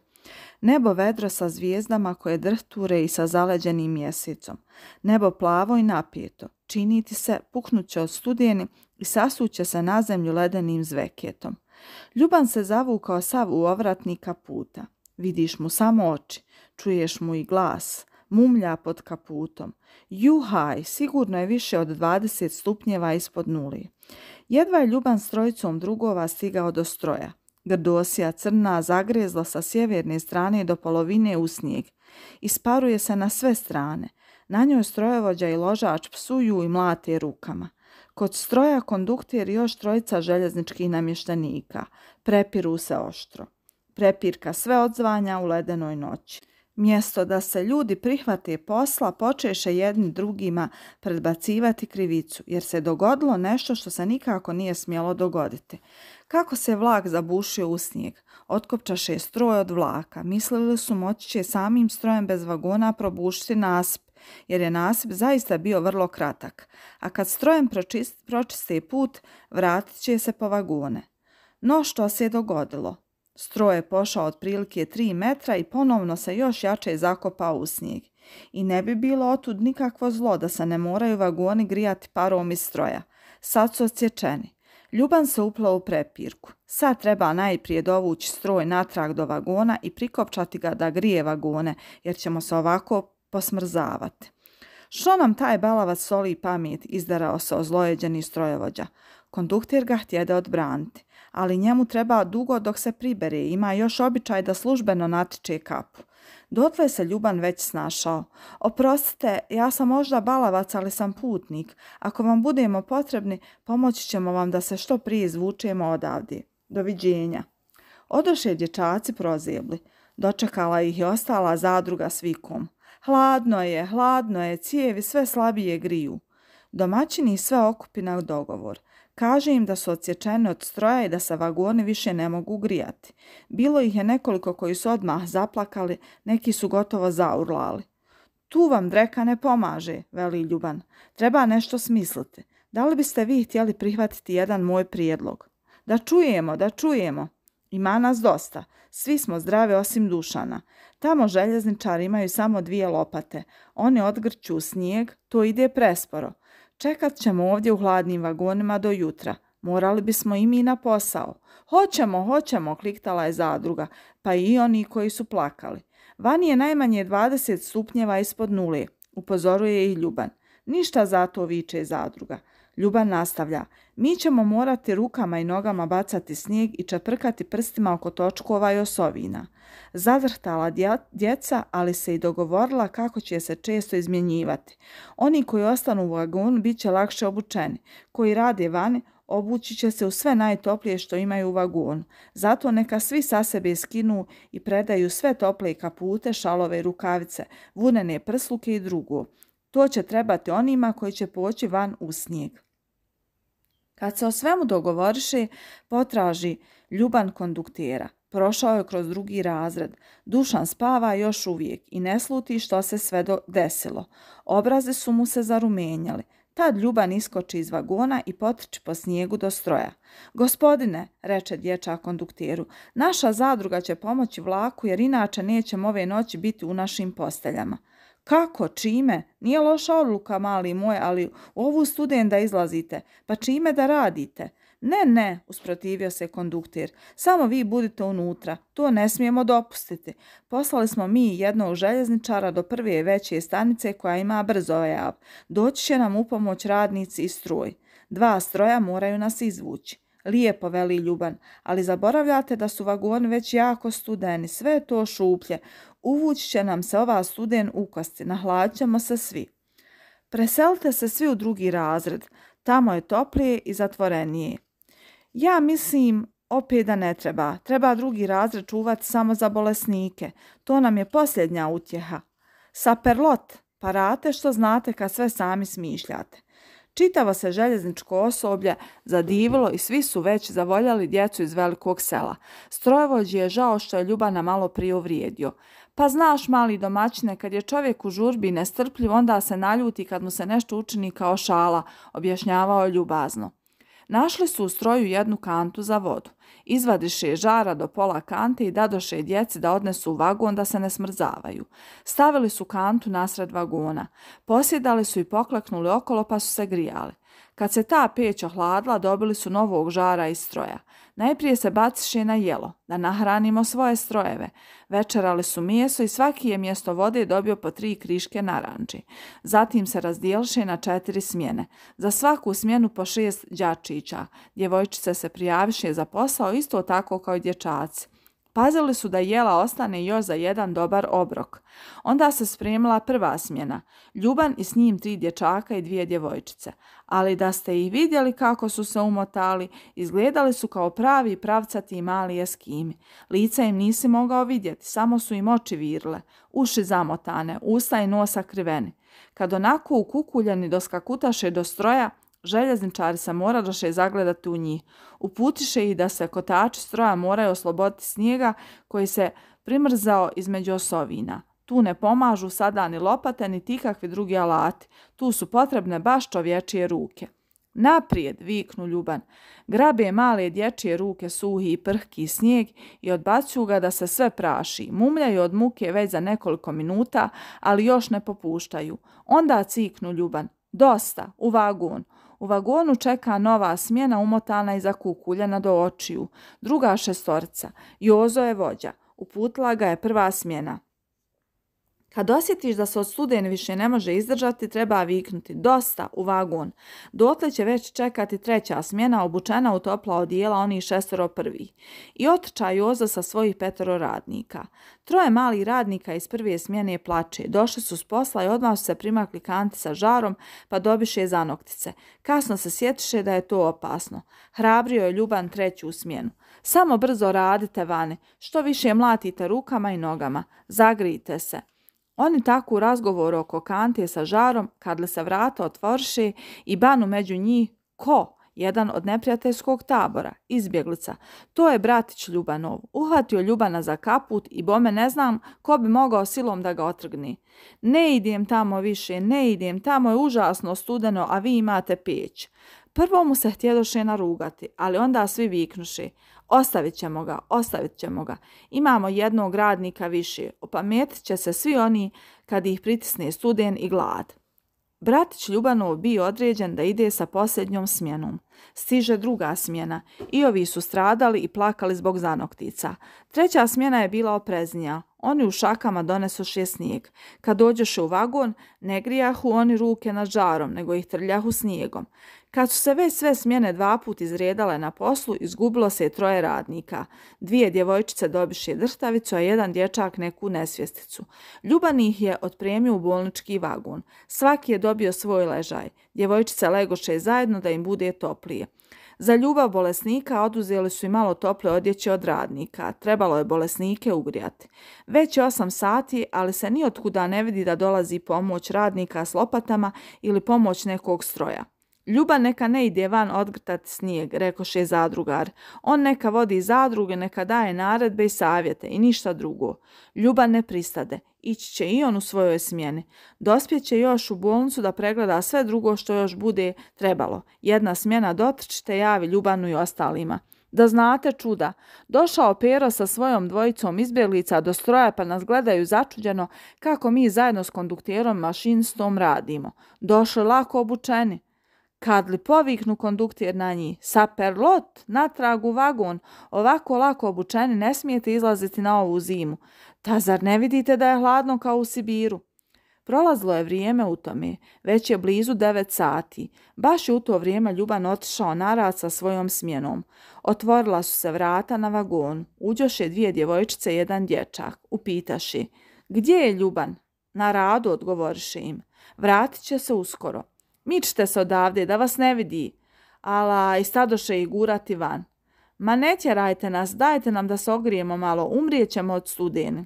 Nebo vedro sa zvijezdama koje drhture i sa zaleđenim mjesecom. Nebo plavo i napijeto. Činiti se, puknuće od studijeni i sasuće se na zemlju ledenim zveketom. Ljuban se zavukao sav u ovratnika puta. Vidiš mu samo oči, čuješ mu i glas mumlja pod kaputom. Juhaj, sigurno je više od 20 stupnjeva ispod nuli. Jedva je Ljuban s trojicom drugova stigao do stroja. Grdosija crna zagrezla sa sjeverne strane do polovine u snijeg. Isparuje se na sve strane. Na njoj strojevođa i ložač psuju i mlate rukama. Kod stroja kondukter još trojica željezničkih namještenika. Prepiru se oštro. Prepirka sve odzvanja u ledenoj noći. Mjesto da se ljudi prihvate posla, počeše jednim drugima predbacivati krivicu, jer se dogodilo nešto što se nikako nije smjelo dogoditi. Kako se vlak zabušio u snijeg, otkopčaše stroj od vlaka, mislili su moći će samim strojem bez vagona probušiti nasp, jer je nasip zaista bio vrlo kratak, a kad strojem pročiste put, vratit će se po vagone. No što se je dogodilo? Stroj je pošao otprilike tri metra i ponovno se još jače zakopao u snijeg. I ne bi bilo otud nikakvo zlo da se ne moraju vagoni grijati parom iz stroja. Sad su osjećeni. Ljuban se uplao u prepirku. Sad treba najprije dovući stroj natrag do vagona i prikopčati ga da grije vagone, jer ćemo se ovako posmrzavati. Što nam taj balavac soli pamet, izdarao se ozlojeđeni strojevođa. Kondukter ga htjede odbraniti ali njemu treba dugo dok se priberi, ima još običaj da službeno natiče kapu. Dotle se Ljuban već snašao. Oprostite, ja sam možda balavac, ali sam putnik. Ako vam budemo potrebni, pomoći ćemo vam da se što prije izvučemo odavdje. Doviđenja. Odoše dječaci prozebli. Dočekala ih i ostala zadruga s vikom. Hladno je, hladno je, cijevi sve slabije griju. Domaćini sve okupi na dogovor. Kaže im da su odsječene od stroja i da se vagoni više ne mogu grijati. Bilo ih je nekoliko koji su odmah zaplakali, neki su gotovo zaurlali. Tu vam dreka ne pomaže, veli Ljuban. Treba nešto smisliti. Da li biste vi htjeli prihvatiti jedan moj prijedlog? Da čujemo, da čujemo. Ima nas dosta. Svi smo zdravi osim dušana. Tamo željezničari imaju samo dvije lopate. Oni odgrću snijeg, to ide presporo. Čekat ćemo ovdje u hladnim vagonima do jutra. Morali bismo i mi na posao. Hoćemo, hoćemo, kliktala je zadruga, pa i oni koji su plakali. Vani je najmanje 20 stupnjeva ispod nule, upozoruje i Ljuban. Ništa zato viče zadruga. Ljuban nastavlja. Mi ćemo morati rukama i nogama bacati snijeg i čeprkati prstima oko točkova i osovina. Zadrhtala djeca, ali se i dogovorila kako će se često izmjenjivati. Oni koji ostanu u vagonu bit će lakše obučeni. Koji rade van, obući će se u sve najtoplije što imaju u vagonu. Zato neka svi sa sebe skinu i predaju sve tople kapute, šalove i rukavice, vunene prsluke i drugo. To će trebati onima koji će poći van u snijeg. Kad se o svemu dogovoriše, potraži ljuban konduktera. Prošao je kroz drugi razred. Dušan spava još uvijek i ne sluti što se sve desilo. Obraze su mu se zarumenjali. Tad Ljuban iskoči iz vagona i potiče po snijegu do stroja. Gospodine, reče dječa kondukteru, naša zadruga će pomoći vlaku jer inače nećemo ove noći biti u našim posteljama. Kako? Čime? Nije loša odluka, mali moj, ali ovu studen da izlazite. Pa čime da radite? Ne, ne, usprotivio se konduktir. Samo vi budite unutra. To ne smijemo dopustiti. Poslali smo mi jednog željezničara do prve veće stanice koja ima brzo jav. Doći će nam u pomoć radnici i stroj. Dva stroja moraju nas izvući. Lijepo veli Ljuban, ali zaboravljate da su vagoni već jako studeni, sve je to šuplje uvući će nam se ova suden ukosti, nahlaćemo se svi. Preselite se svi u drugi razred, tamo je toplije i zatvorenije. Ja mislim opet da ne treba, treba drugi razred čuvati samo za bolesnike, to nam je posljednja utjeha. Sa perlot, parate što znate kad sve sami smišljate. Čitavo se željezničko osoblje zadivilo i svi su već zavoljali djecu iz velikog sela. Strojevođi je žao što je Ljubana malo prije uvrijedio. Pa znaš, mali domaćine, kad je čovjek u žurbi nestrpljiv, onda se naljuti kad mu se nešto učini kao šala, objašnjavao ljubazno. Našli su u stroju jednu kantu za vodu. Izvadiše žara do pola kante i dadoše djeci da odnesu u vagon da se ne smrzavaju. Stavili su kantu nasred vagona. Posjedali su i pokleknuli okolo pa su se grijali. Kad se ta peć ohladila, dobili su novog žara iz stroja. Najprije se baciše na jelo, da nahranimo svoje strojeve. Večerali su mjeso i svaki je mjesto vode dobio po tri kriške naranđi. Zatim se razdijelše na četiri smjene. Za svaku smjenu po šest djačića. Djevojčice se prijaviše za posao isto tako kao i dječaci. Pazili su da jela ostane još za jedan dobar obrok. Onda se spremila prva smjena. Ljuban i s njim tri dječaka i dvije djevojčice. Ali da ste ih vidjeli kako su se umotali, izgledali su kao pravi pravcati i mali eskimi. Lica im nisi mogao vidjeti, samo su im oči virle, uši zamotane, usta i nosa kriveni. Kad onako ukukuljeni doskakutaše do stroja, Željezničari se moradoše zagledati u njih. Uputiše ih da se kotači stroja moraju osloboditi snijega koji se primrzao između osovina. Tu ne pomažu sada ni lopate, ni ikakvi drugi alati. Tu su potrebne baš čovječije ruke. Naprijed, viknu Ljuban. Grabe male dječje ruke suhi i prhki snijeg i odbacuju ga da se sve praši. Mumljaju od muke već za nekoliko minuta, ali još ne popuštaju. Onda ciknu Ljuban. Dosta, u vagon. U vagonu čeka nova smjena umotana iza kukuljena do očiju. Druga šestorca. Jozo je vođa. Uputila ga je prva smjena. Kad osjetiš da se od studen više ne može izdržati, treba viknuti dosta u vagon. Dotle će već čekati treća smjena obučena u topla odijela onih šestero prvi. I otrča Joza sa svojih petero radnika. Troje malih radnika iz prve smjene plače. Došli su s posla i odmah su se primakli kanti sa žarom pa dobiše za noktice Kasno se sjetiše da je to opasno. Hrabrio je Ljuban treću smjenu. Samo brzo radite vane. Što više mlatite rukama i nogama. Zagrijte se. Oni tako u razgovoru oko kantije sa žarom, kad li se vrata otvorše i banu među njih, ko? Jedan od neprijateljskog tabora, izbjeglica. To je bratić Ljubanov. Uhvatio Ljubana za kaput i bome ne znam ko bi mogao silom da ga otrgni. Ne idem tamo više, ne idem, tamo je užasno studeno, a vi imate peć. Prvo mu se htjedoše narugati, ali onda svi viknuše. Ostavit ćemo ga, ostavit ćemo ga. Imamo jednog radnika više. Opametit će se svi oni kad ih pritisne studen i glad. Bratić Ljubanov bio određen da ide sa posljednjom smjenom. Stiže druga smjena. I ovi su stradali i plakali zbog zanoktica. Treća smjena je bila opreznija. Oni u šakama donesoše snijeg. Kad dođeše u vagon, ne grijahu oni ruke nad žarom, nego ih trljahu snijegom. Kad su se već sve smjene dva put izredale na poslu, izgubilo se je troje radnika. Dvije djevojčice dobiše drhtavicu, a jedan dječak neku nesvjesticu. Ljuban ih je otpremio u bolnički vagon. Svaki je dobio svoj ležaj. Djevojčica legoše zajedno da im bude toplije. Za ljubav bolesnika oduzeli su i malo tople odjeće od radnika. Trebalo je bolesnike ugrijati. Već je osam sati, ali se ni otkuda ne vidi da dolazi pomoć radnika s lopatama ili pomoć nekog stroja. Ljuba neka ne ide van odgrtati snijeg, rekoše zadrugar. On neka vodi zadruge, neka daje naredbe i savjete i ništa drugo. Ljuba ne pristade. Ići će i on u svojoj smjeni. će još u bolnicu da pregleda sve drugo što još bude trebalo. Jedna smjena dotrčite javi Ljubanu i ostalima. Da znate čuda, došao Pero sa svojom dvojicom izbjeglica do stroja pa nas gledaju začuđeno kako mi zajedno s kondukterom mašinstom radimo. Došli lako obučeni. Kad li poviknu konduktir na njih, saperlot, natrag u vagon, ovako lako obučeni ne smijete izlaziti na ovu zimu. Ta zar ne vidite da je hladno kao u Sibiru? Prolazlo je vrijeme u tome, već je blizu devet sati. Baš je u to vrijeme Ljuban otišao na rad sa svojom smjenom. Otvorila su se vrata na vagon. Uđoše dvije djevojčice i jedan dječak. Upitaše, gdje je Ljuban? Na radu odgovoriše im. Vratit će se uskoro. Mičite se odavde, da vas ne vidi. Ala, i stadoše ih gurati van. Ma neće rajte nas, dajte nam da se ogrijemo malo, umrijećemo od studene.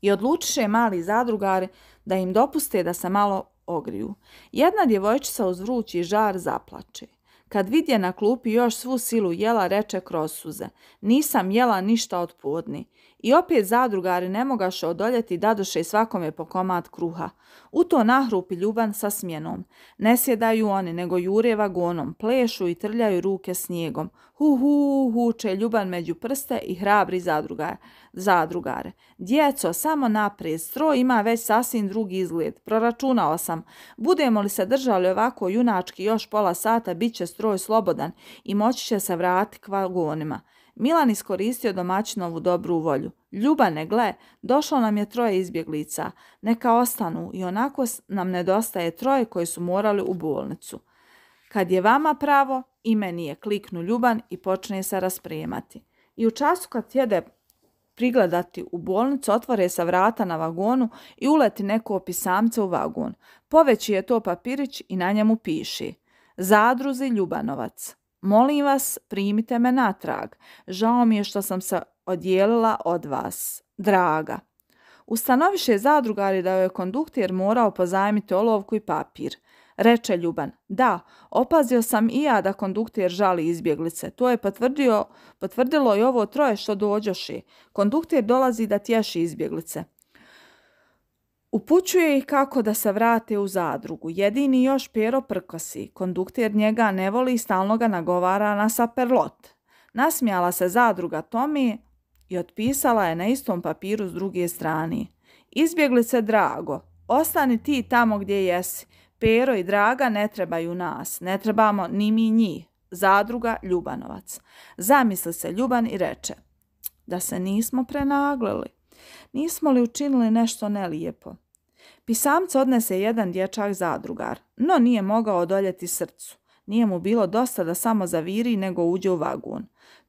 I odlučiše mali zadrugari da im dopuste da se malo ogriju. Jedna djevojčica uz vrući žar zaplače. Kad vidje na klupi još svu silu jela, reče kroz suze. Nisam jela ništa od podni. I opet zadrugari ne mogaše odoljeti dadoše svakome po komad kruha. U to nahrupi ljuban sa smjenom. Ne sjedaju oni, nego jure vagonom, plešu i trljaju ruke snijegom. Hu hu huče ljuban među prste i hrabri zadrugare. Djeco, samo naprijed, stroj ima već sasvim drugi izgled. Proračunao sam. Budemo li se držali ovako junački još pola sata, bit će stroj slobodan i moći će se vratiti k vagonima. Milan iskoristio domaćinovu dobru volju. Ljubane, gle, došlo nam je troje izbjeglica. Neka ostanu i onako nam nedostaje troje koji su morali u bolnicu. Kad je vama pravo, ime nije, kliknu Ljuban i počne se rasprijemati. I u času kad jede prigledati u bolnicu, otvore se vrata na vagonu i uleti neko opisamca u vagon. Poveći je to papirić i na njemu piši. Zadruzi Ljubanovac. Molim vas, primite me natrag. Žao mi je što sam se odijelila od vas. Draga. Ustanoviše zadrugari da joj je kondukter morao pozajmiti olovku i papir. Reče Ljuban, da, opazio sam i ja da kondukter žali izbjeglice. To je potvrdilo i ovo troje što dođoši. Kondukter dolazi da tješi izbjeglice. Upućuje ih kako da se vrate u zadrugu. Jedini još Pero prkosi. Kondukter njega ne voli i stalno ga nagovara na saperlot. Nasmijala se zadruga Tomi i otpisala je na istom papiru s druge strane. se drago, ostani ti tamo gdje jesi. Pero i Draga ne trebaju nas, ne trebamo ni mi njih. Zadruga Ljubanovac. Zamisli se Ljuban i reče da se nismo prenaglili. Nismo li učinili nešto nelijepo? Pisamca odnese jedan dječak zadrugar, no nije mogao odoljeti srcu. Nije mu bilo dosta da samo zaviri nego uđe u vagun.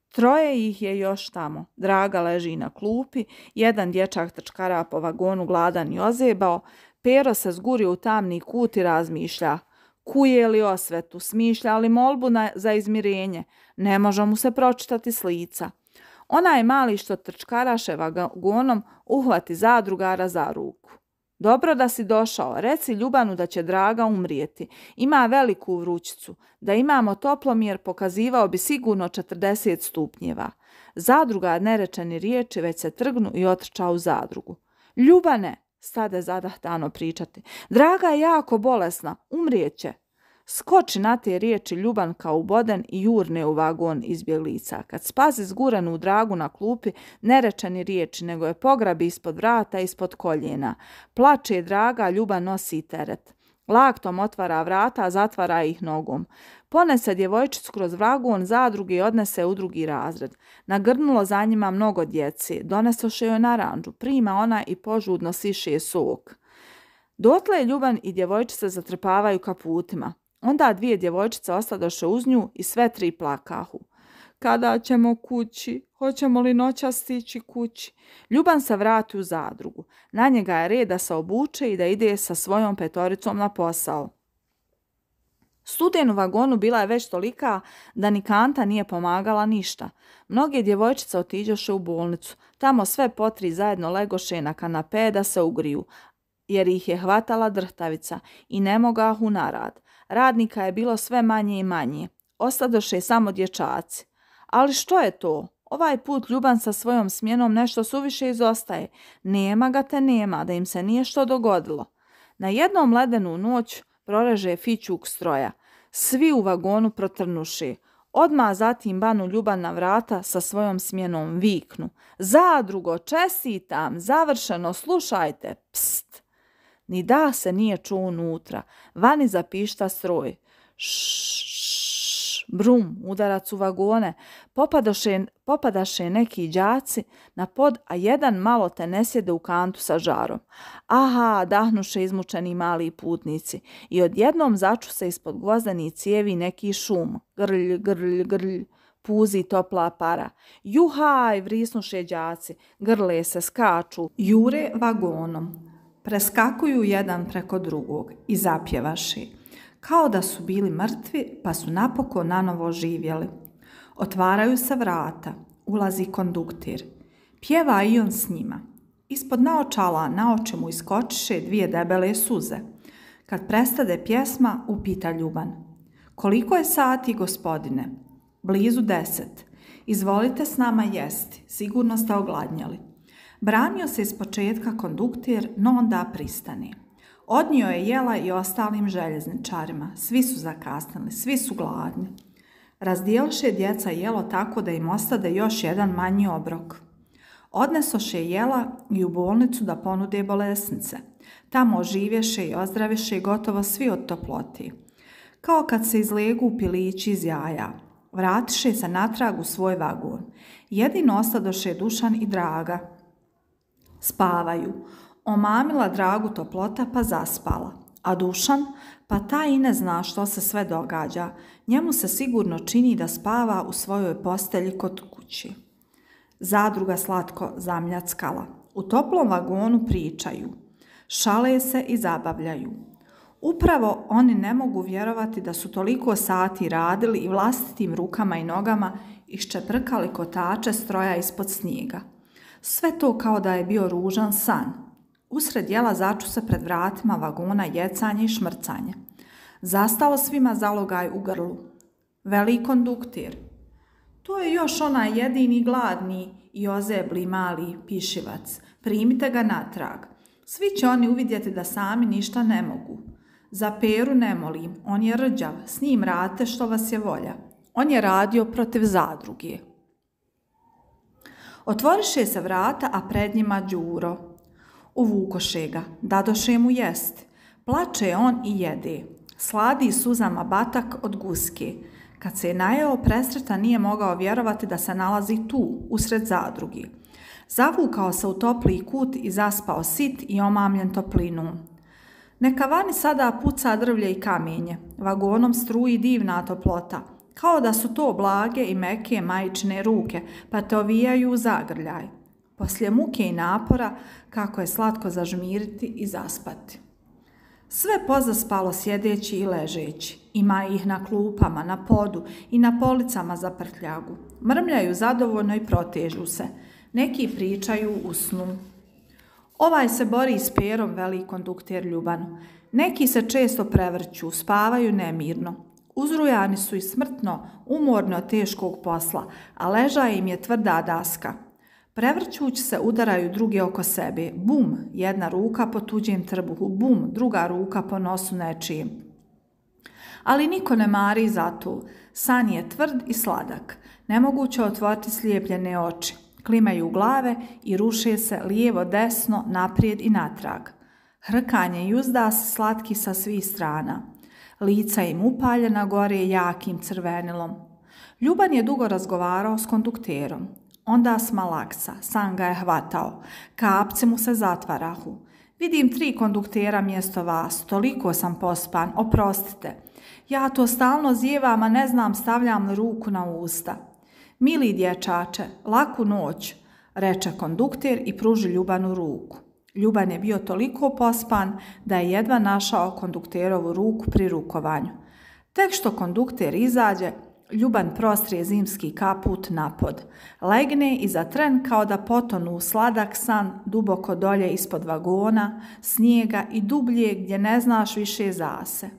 Troje ih je još tamo. Draga leži na klupi, jedan dječak trčkara po vagonu gladan i ozebao, Pero se zgurio u tamni kut i razmišlja. Kuje li osvetu, smišlja li molbu za izmirenje, ne može mu se pročitati s lica. Ona je mali što trčkaraše vagonom uhvati zadrugara za ruku. Dobro da si došao, reci Ljubanu da će Draga umrijeti. Ima veliku vrućicu. Da imamo toplomjer pokazivao bi sigurno 40 stupnjeva. Zadruga nerečeni riječi već se trgnu i otrča u zadrugu. Ljubane, stade zadahtano pričati. Draga je jako bolesna, umrijet će. Skoči na te riječi ljuban kao uboden i jurne u vagon izbjeglica. Kad spazi zguranu u dragu na klupi, ne reče ni riječi, nego je pograbi ispod vrata, ispod koljena. Plače draga, ljuban nosi teret. Laktom otvara vrata, a zatvara ih nogom. Ponese djevojčicu kroz on zadruge i odnese u drugi razred. Nagrnulo za njima mnogo djeci. Donesoše joj naranđu. Prima ona i požudno siše sok. Dotle je Ljuban i djevojčica zatrpavaju kaputima. Onda dvije djevojčice ostadoše uz nju i sve tri plakahu. Kada ćemo kući? Hoćemo li noća stići kući? Ljuban se vrati u zadrugu. Na njega je red da se obuče i da ide sa svojom petoricom na posao. Studen u vagonu bila je već tolika da ni kanta nije pomagala ništa. Mnoge djevojčice otiđoše u bolnicu. Tamo sve potri zajedno legoše na kanape da se ugriju, jer ih je hvatala drhtavica i ne mogahu narad radnika je bilo sve manje i manje. Ostadoše samo dječaci. Ali što je to? Ovaj put Ljuban sa svojom smjenom nešto suviše izostaje. Nema ga te nema, da im se nije što dogodilo. Na jednom ledenu noć proreže fićuk stroja. Svi u vagonu protrnuši. Odmah zatim banu Ljuban na vrata sa svojom smjenom viknu. Zadrugo, čestitam, završeno, slušajte, pst. Ni da se nije čuo unutra. Vani zapišta stroj. Šš, brum, udarac u vagone. Popadoše, popadaše neki đaci na pod, a jedan malo te ne sjede u kantu sa žarom. Aha, dahnuše izmučeni mali putnici i odjednom začu se ispod gvozdani cijevi neki šum. Grlj, grlj, grlj puzi topla para. Juhaj, vrisnuše đaci, grle se skaču, jure vagonom. Preskakuju jedan preko drugog i zapjevaši, kao da su bili mrtvi pa su napokon nanovo živjeli. Otvaraju se vrata, ulazi konduktir. Pjeva i on s njima. Ispod naočala na očemu mu iskočiše dvije debele suze. Kad prestade pjesma, upita Ljuban. Koliko je sati, gospodine? Blizu deset. Izvolite s nama jesti, sigurno ste ogladnjali. Branio se iz početka konduktir, no onda pristani. Odnio je jela i ostalim željezničarima. Svi su zakasnili, svi su gladni. Razdijeliše djeca jelo tako da im ostade još jedan manji obrok. Odnesoše jela i u bolnicu da ponude bolesnice. Tamo oživješe i ozdraviše i gotovo svi od toploti. Kao kad se izlegu pilići iz jaja. Vratiše se natrag u svoj vagon. Jedino ostadoše Dušan i Draga, spavaju. Omamila Dragu toplota pa zaspala. A Dušan? Pa taj i ne zna što se sve događa. Njemu se sigurno čini da spava u svojoj postelji kod kući. Zadruga slatko zamljackala. U toplom vagonu pričaju. Šale se i zabavljaju. Upravo oni ne mogu vjerovati da su toliko sati radili i vlastitim rukama i nogama iščeprkali kotače stroja ispod snijega. Sve to kao da je bio ružan san. Usred jela začu se pred vratima vagona jecanje i šmrcanje. Zastao svima zalogaj u grlu. Veli konduktir. To je još onaj jedini gladni i ozebli mali pišivac. Primite ga natrag. Svi će oni uvidjeti da sami ništa ne mogu. Za peru ne molim, on je rđav, s njim rate što vas je volja. On je radio protiv zadruge. Otvoriše se vrata, a pred njima đuro. Uvukoše ga, dadoše mu jest. Plače on i jede. Sladi suzama batak od guske. Kad se je najeo, presreta, nije mogao vjerovati da se nalazi tu, usred zadrugi. Zavukao se u topli kut i zaspao sit i omamljen toplinu. Neka vani sada puca drvlje i kamenje, vagonom struji divna toplota, kao da su to blage i meke majčine ruke, pa te ovijaju u zagrljaj. Poslije muke i napora, kako je slatko zažmiriti i zaspati. Sve pozaspalo sjedeći i ležeći. Ima ih na klupama, na podu i na policama za prtljagu. Mrmljaju zadovoljno i protežu se. Neki pričaju u snu. Ovaj se bori s perom, veli kondukter Ljubanu. Neki se često prevrću, spavaju nemirno. Uzrujani su i smrtno, umorno, od teškog posla, a leža im je tvrda daska. Prevrćući se udaraju drugi oko sebe. Bum, jedna ruka po tuđem trbuhu, bum, druga ruka po nosu nečijem. Ali niko ne mari za to. San je tvrd i sladak. Nemoguće otvoriti slijepljene oči. Klimaju glave i ruše se lijevo, desno, naprijed i natrag. Hrkanje i uzda se slatki sa svih strana. Lica im upaljena gore jakim crvenilom. Ljuban je dugo razgovarao s kondukterom. Onda smalaksa, sam ga je hvatao. Kapce mu se zatvarahu. Vidim tri konduktera mjesto vas, toliko sam pospan, oprostite. Ja to stalno zjevam, a ne znam stavljam ruku na usta. Mili dječače, laku noć, reče kondukter i pruži Ljubanu ruku. Ljuban je bio toliko pospan da je jedva našao kondukterovu ruku pri rukovanju. Tek što kondukter izađe, Ljuban prostrije zimski kaput napod. Legne za tren kao da potonu u sladak san duboko dolje ispod vagona, snijega i dublje gdje ne znaš više zase.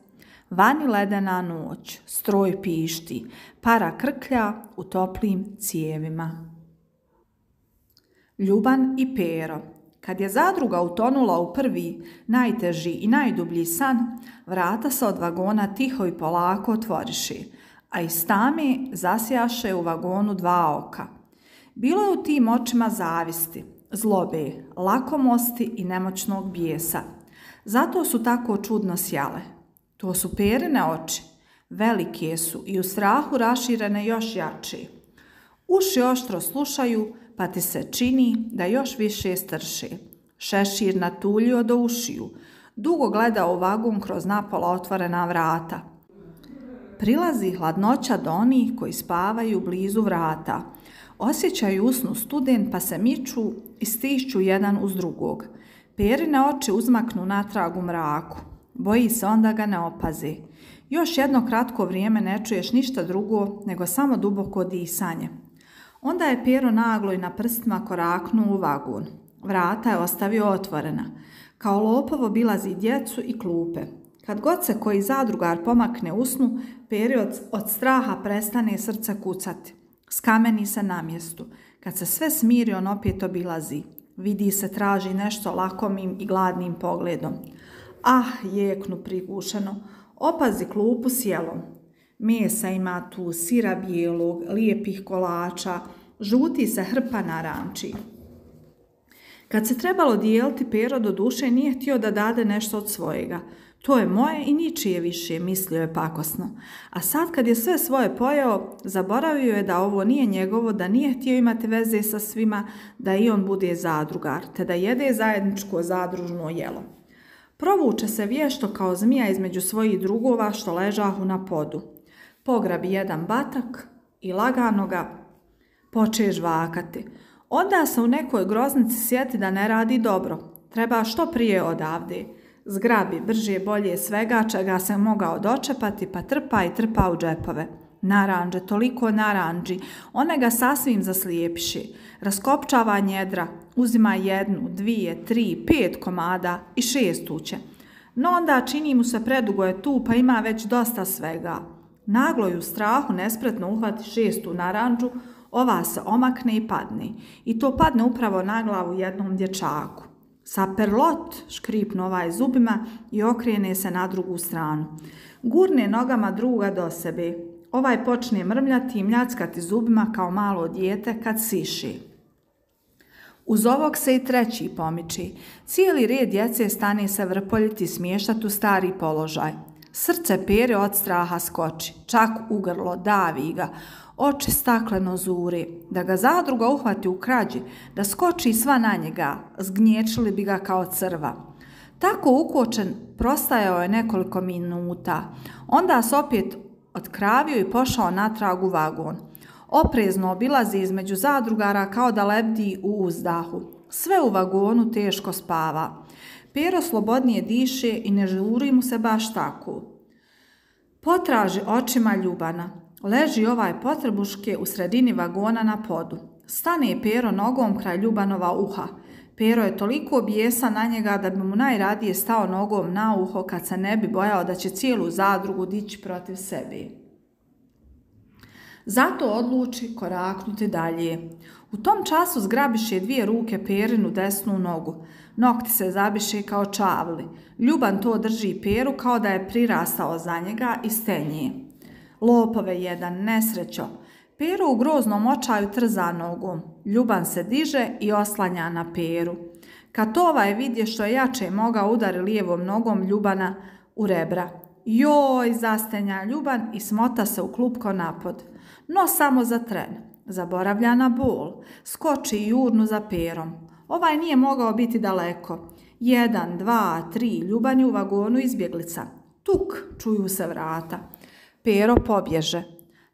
Vani ledena noć, stroj pišti, para krklja u toplim cijevima. Ljuban i Pero kad je zadruga utonula u prvi, najteži i najdublji san, vrata se od vagona tiho i polako otvoriši, a i tame zasjaše u vagonu dva oka. Bilo je u tim očima zavisti, zlobe, lakomosti i nemoćnog bijesa. Zato su tako čudno sjale. To su perine oči. Velike su i u strahu raširene još jače. Uši oštro slušaju, pa ti se čini da još više strši. Šešir natuljio do ušiju, dugo gledao vagun kroz napola otvorena vrata. Prilazi hladnoća do onih koji spavaju blizu vrata. Osjećaju usnu studen pa se miču i stišću jedan uz drugog. Perine oči uzmaknu natrag u mraku. Boji se onda ga ne opazi. Još jedno kratko vrijeme ne čuješ ništa drugo nego samo duboko disanje. Onda je Piero naglo i na prstima koraknuo u vagun. Vrata je ostavio otvorena. Kao lopovo bilazi djecu i klupe. Kad god se koji zadrugar pomakne usnu, period od straha prestane srce kucati. Skameni se na mjestu. Kad se sve smiri, on opet obilazi. Vidi se traži nešto lakomim i gladnim pogledom. Ah, jeknu prigušeno. Opazi klupu sjelom. Mesa ima tu, sira bijelog, lijepih kolača, žuti se hrpa naranči. Kad se trebalo dijeliti, Pero do duše nije htio da dade nešto od svojega. To je moje i ničije više, mislio je pakosno. A sad kad je sve svoje pojeo, zaboravio je da ovo nije njegovo, da nije htio imati veze sa svima, da i on bude zadrugar, te da jede zajedničko zadružno jelo. Provuče se vješto kao zmija između svojih drugova što ležahu na podu. Pograbi jedan batak i lagano ga poče žvakati. Onda se u nekoj groznici sjeti da ne radi dobro. Treba što prije odavde. Zgrabi brže bolje svega čega se mogao dočepati pa trpa i trpa u džepove. Naranđe, toliko naranđi, one ga sasvim zaslijepiši. Raskopčava njedra, uzima jednu, dvije, tri, pet komada i šest uće. No onda čini mu se predugo je tu pa ima već dosta svega. Naglo u strahu nespretno uhvati šestu naranđu, ova se omakne i padne. I to padne upravo na glavu jednom dječaku. Sa perlot škripnu ovaj zubima i okrene se na drugu stranu. Gurne nogama druga do sebe. Ovaj počne mrmljati i mljackati zubima kao malo dijete kad siši. Uz ovog se i treći pomiči. Cijeli red djece stane se vrpoljiti smještati u stari položaj. Srce pere od straha skoči, čak u grlo davi ga, oči stakleno zure, da ga zadruga uhvati u krađi, da skoči sva na njega, zgnječili bi ga kao crva. Tako ukočen prostajao je nekoliko minuta. Onda se opet otkravio i pošao natrag u vagon. Oprezno obilazi između zadrugara kao da lebdi u uzdahu. Sve u vagonu teško spava. Pero slobodnije diše i ne žuri mu se baš tako. Potraži očima Ljubana. Leži ovaj potrebuške u sredini vagona na podu. Stane Pero nogom kraj Ljubanova uha. Pero je toliko bijesa na njega da bi mu najradije stao nogom na uho kad se ne bi bojao da će cijelu zadrugu dići protiv sebe. Zato odluči koraknuti dalje. U tom času zgrabiše dvije ruke Perinu desnu nogu. Nokti se zabiše kao čavli. Ljuban to drži peru kao da je prirastao za njega i stenje. Lopove jedan, nesrećo. Peru u groznom očaju trza nogom. Ljuban se diže i oslanja na peru. Kad je ovaj vidje što je jače moga udari lijevom nogom Ljubana u rebra. Joj, zastenja Ljuban i smota se u klupko napod. No samo za tren. Zaboravlja na bol. Skoči i urnu za perom. Ovaj nije mogao biti daleko. Jedan, dva, tri, ljubanju u vagonu izbjeglica. Tuk, čuju se vrata. Pero pobježe.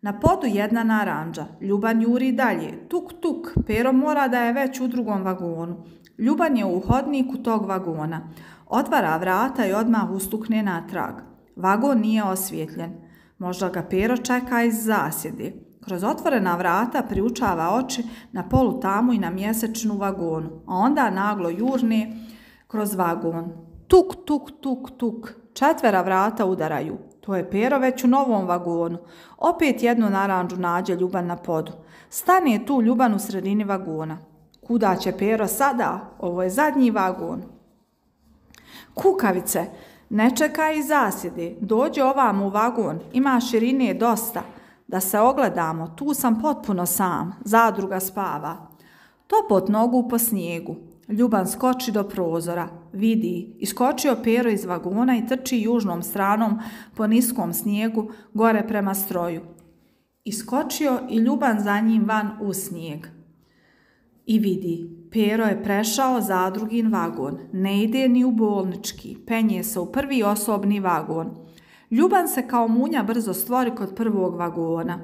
Na podu jedna naranđa. Ljuban juri dalje. Tuk, tuk, pero mora da je već u drugom vagonu. Ljuban je u hodniku tog vagona. Otvara vrata i odmah ustukne natrag. Vagon nije osvjetljen. Možda ga pero čeka iz zasjedi. Kroz otvorena vrata priučava oči na polu tamu i na mjesečnu vagonu, a onda naglo jurni kroz vagon. Tuk, tuk, tuk, tuk. Četvera vrata udaraju. To je Pero već u novom vagonu. Opet jednu naranđu nađe Ljuban na podu. Stane tu Ljuban u sredini vagona. Kuda će Pero sada? Ovo je zadnji vagon. Kukavice, ne čekaj i zasjedi. Dođe ovam u vagon. Ima širine dosta da se ogledamo, tu sam potpuno sam, zadruga spava. Topot nogu po snijegu, Ljuban skoči do prozora, vidi, iskočio pero iz vagona i trči južnom stranom po niskom snijegu gore prema stroju. Iskočio i Ljuban za njim van u snijeg. I vidi, pero je prešao zadrugin vagon, ne ide ni u bolnički, penje se u prvi osobni vagon. Ljuban se kao munja brzo stvori kod prvog vagona.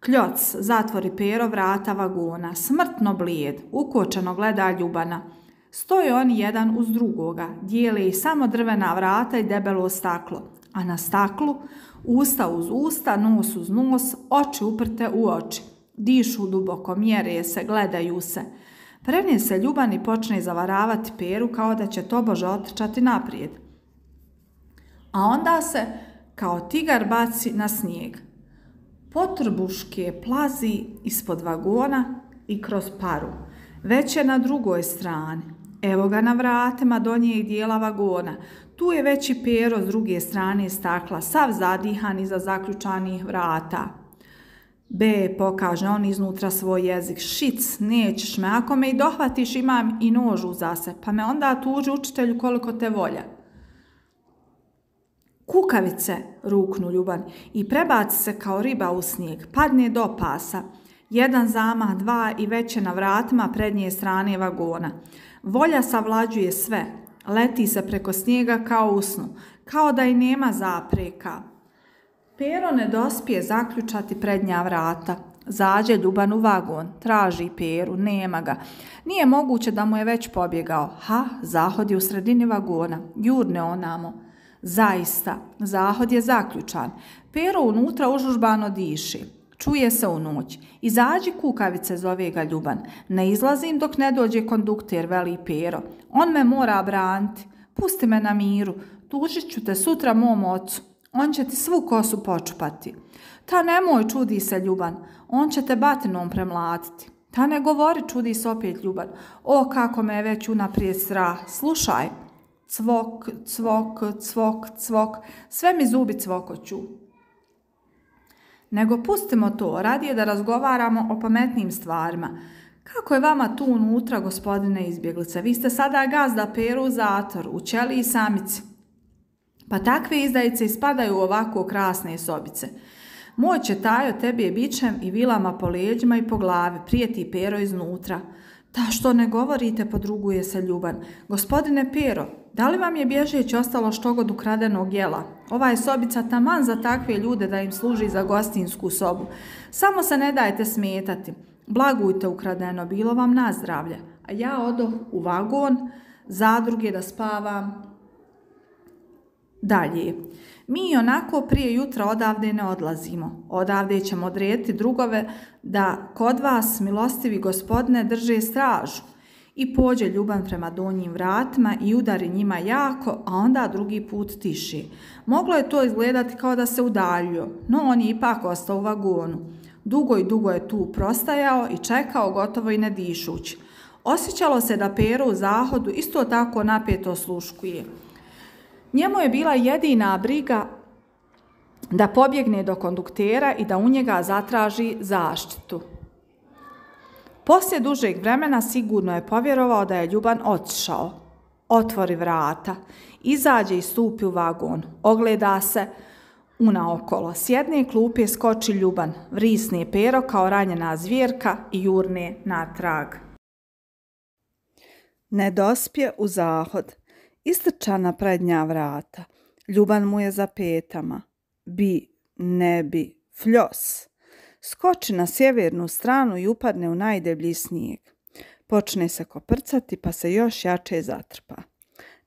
Kljoc zatvori pero vrata vagona, smrtno blijed, ukočeno gleda Ljubana. Stoje oni jedan uz drugoga, Dijeli i samo drvena vrata i debelo staklo, a na staklu usta uz usta, nos uz nos, oči uprte u oči. Dišu duboko, mjere se, gledaju se. Prevnije se Ljuban i počne zavaravati peru kao da će bože otrčati naprijed. A onda se kao tigar baci na snijeg. Potrbuške plazi ispod vagona i kroz paru. Već je na drugoj strani. Evo ga na vratima donjeg dijela vagona. Tu je veći pero s druge strane stakla, sav zadihan iza zaključanih vrata. B pokaže on iznutra svoj jezik. Šic, nećeš me. Ako me i dohvatiš imam i nožu za se. Pa me onda tuži učitelju koliko te volja. Kukavice ruknu ljuban i prebaci se kao riba u snijeg, padne do pasa. Jedan zamah, dva i veće na vratima prednje strane vagona. Volja savlađuje sve, leti se preko snijega kao usnu, kao da i nema zapreka. Pero ne dospije zaključati prednja vrata. Zađe Ljuban u vagon, traži Peru, nema ga. Nije moguće da mu je već pobjegao. Ha, zahodi u sredini vagona, jurne onamo. Zaista, zahod je zaključan. Pero unutra užužbano diši. Čuje se u noć. Izađi kukavice, zove ga Ljuban. Ne izlazim dok ne dođe kondukter, veli Pero. On me mora braniti. Pusti me na miru. Tužit ću te sutra mom ocu. On će ti svu kosu počupati. Ta nemoj, čudi se Ljuban. On će te batinom premlatiti. Ta ne govori, čudi se opet Ljuban. O, kako me je već unaprijed strah. Slušaj, cvok, cvok, cvok, cvok, sve mi zubi cvokoću. Nego pustimo to, radije da razgovaramo o pametnim stvarima. Kako je vama tu unutra, gospodine izbjeglice? Vi ste sada gazda peru u zatvor, u čeli i samici. Pa takve izdajice ispadaju u ovako krasne sobice. Moj će tajo tebi je bićem i vilama po leđima i po glavi, prijeti pero iznutra. Da što ne govorite, podruguje se Ljuban. Gospodine Piero, da li vam je bježeći ostalo štogod ukradenog jela? Ova je sobica taman za takve ljude da im služi za gostinsku sobu. Samo se ne dajte smetati. Blagujte ukradeno, bilo vam na zdravlje. A ja odoh u vagon, zadruge da spavam dalje. Mi onako prije jutra odavde ne odlazimo. Odavde ćemo odrediti drugove da kod vas, milostivi gospodine, drže stražu. I pođe ljuban prema donjim vratima i udari njima jako, a onda drugi put tiši. Moglo je to izgledati kao da se udaljio, no on je ipak ostao u vagonu. Dugo i dugo je tu prostajao i čekao gotovo i ne dišući. Osjećalo se da peru u zahodu isto tako napeto sluškuje. Njemu je bila jedina briga da pobjegne do konduktera i da u njega zatraži zaštitu. Poslije dužeg vremena sigurno je povjerovao da je Ljuban otišao. Otvori vrata, izađe i stupi u vagon, ogleda se unaokolo. S jedne klupe skoči Ljuban, vrisne pero kao ranjena zvjerka i jurne natrag. Ne dospje u zahod. Istrča prednja vrata. Ljuban mu je za petama. Bi, ne bi, fljos. Skoči na sjevernu stranu i upadne u najdeblji snijeg. Počne se koprcati pa se još jače zatrpa.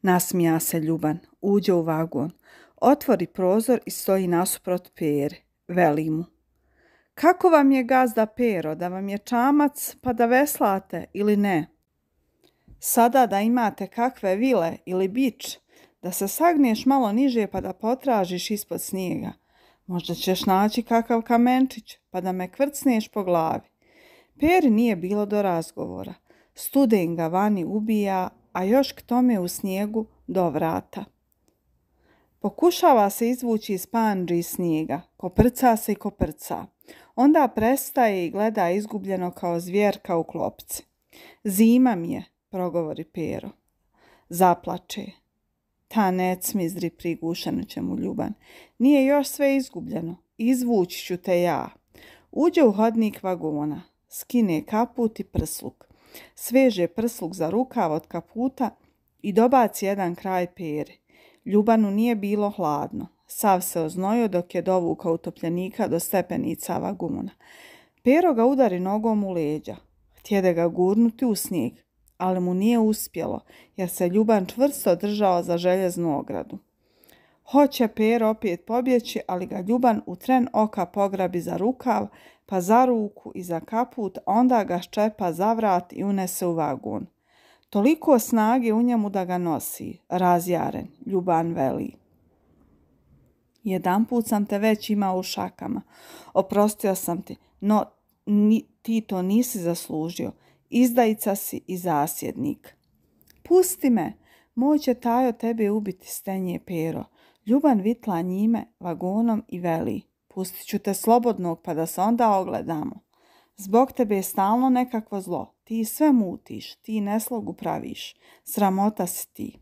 Nasmija se Ljuban, uđe u vagon, otvori prozor i stoji nasuprot pere. Veli mu. Kako vam je gazda pero, da vam je čamac pa da veslate ili ne? Sada da imate kakve vile ili bič, da se sagneš malo niže pa da potražiš ispod snijega. Možda ćeš naći kakav kamenčić pa da me kvrcneš po glavi. Peri nije bilo do razgovora. Studen ga vani ubija, a još k tome u snijegu do vrata. Pokušava se izvući iz panđi i snijega. Koprca se i koprca. Onda prestaje i gleda izgubljeno kao zvjerka u klopci. Zima mi je, progovori Pero. Zaplače. Ta nec mi zri prigušeno će mu ljuban. Nije još sve izgubljeno. Izvući ću te ja. Uđe u hodnik vagona. Skine kaput i prsluk. Sveže prsluk za rukav od kaputa i dobaci jedan kraj pere. Ljubanu nije bilo hladno. Sav se oznojio dok je dovukao utopljenika do stepenica vagumuna. Pero ga udari nogom u leđa. Htjede ga gurnuti u snijeg ali mu nije uspjelo, jer se Ljuban čvrsto držao za željeznu ogradu. Hoće Pero opet pobjeći, ali ga Ljuban u tren oka pograbi za rukav, pa za ruku i za kaput, onda ga ščepa za vrat i unese u vagun. Toliko snage u njemu da ga nosi, razjaren, Ljuban veli. Jedan put sam te već imao u šakama. Oprostio sam ti, no ni, ti to nisi zaslužio izdajica si i zasjednik. Pusti me, moj će tajo tebe ubiti stenje pero. Ljuban vitla njime, vagonom i veli. Pustit ću te slobodnog pa da se onda ogledamo. Zbog tebe je stalno nekakvo zlo. Ti sve mutiš, ti neslogu praviš. Sramota si ti.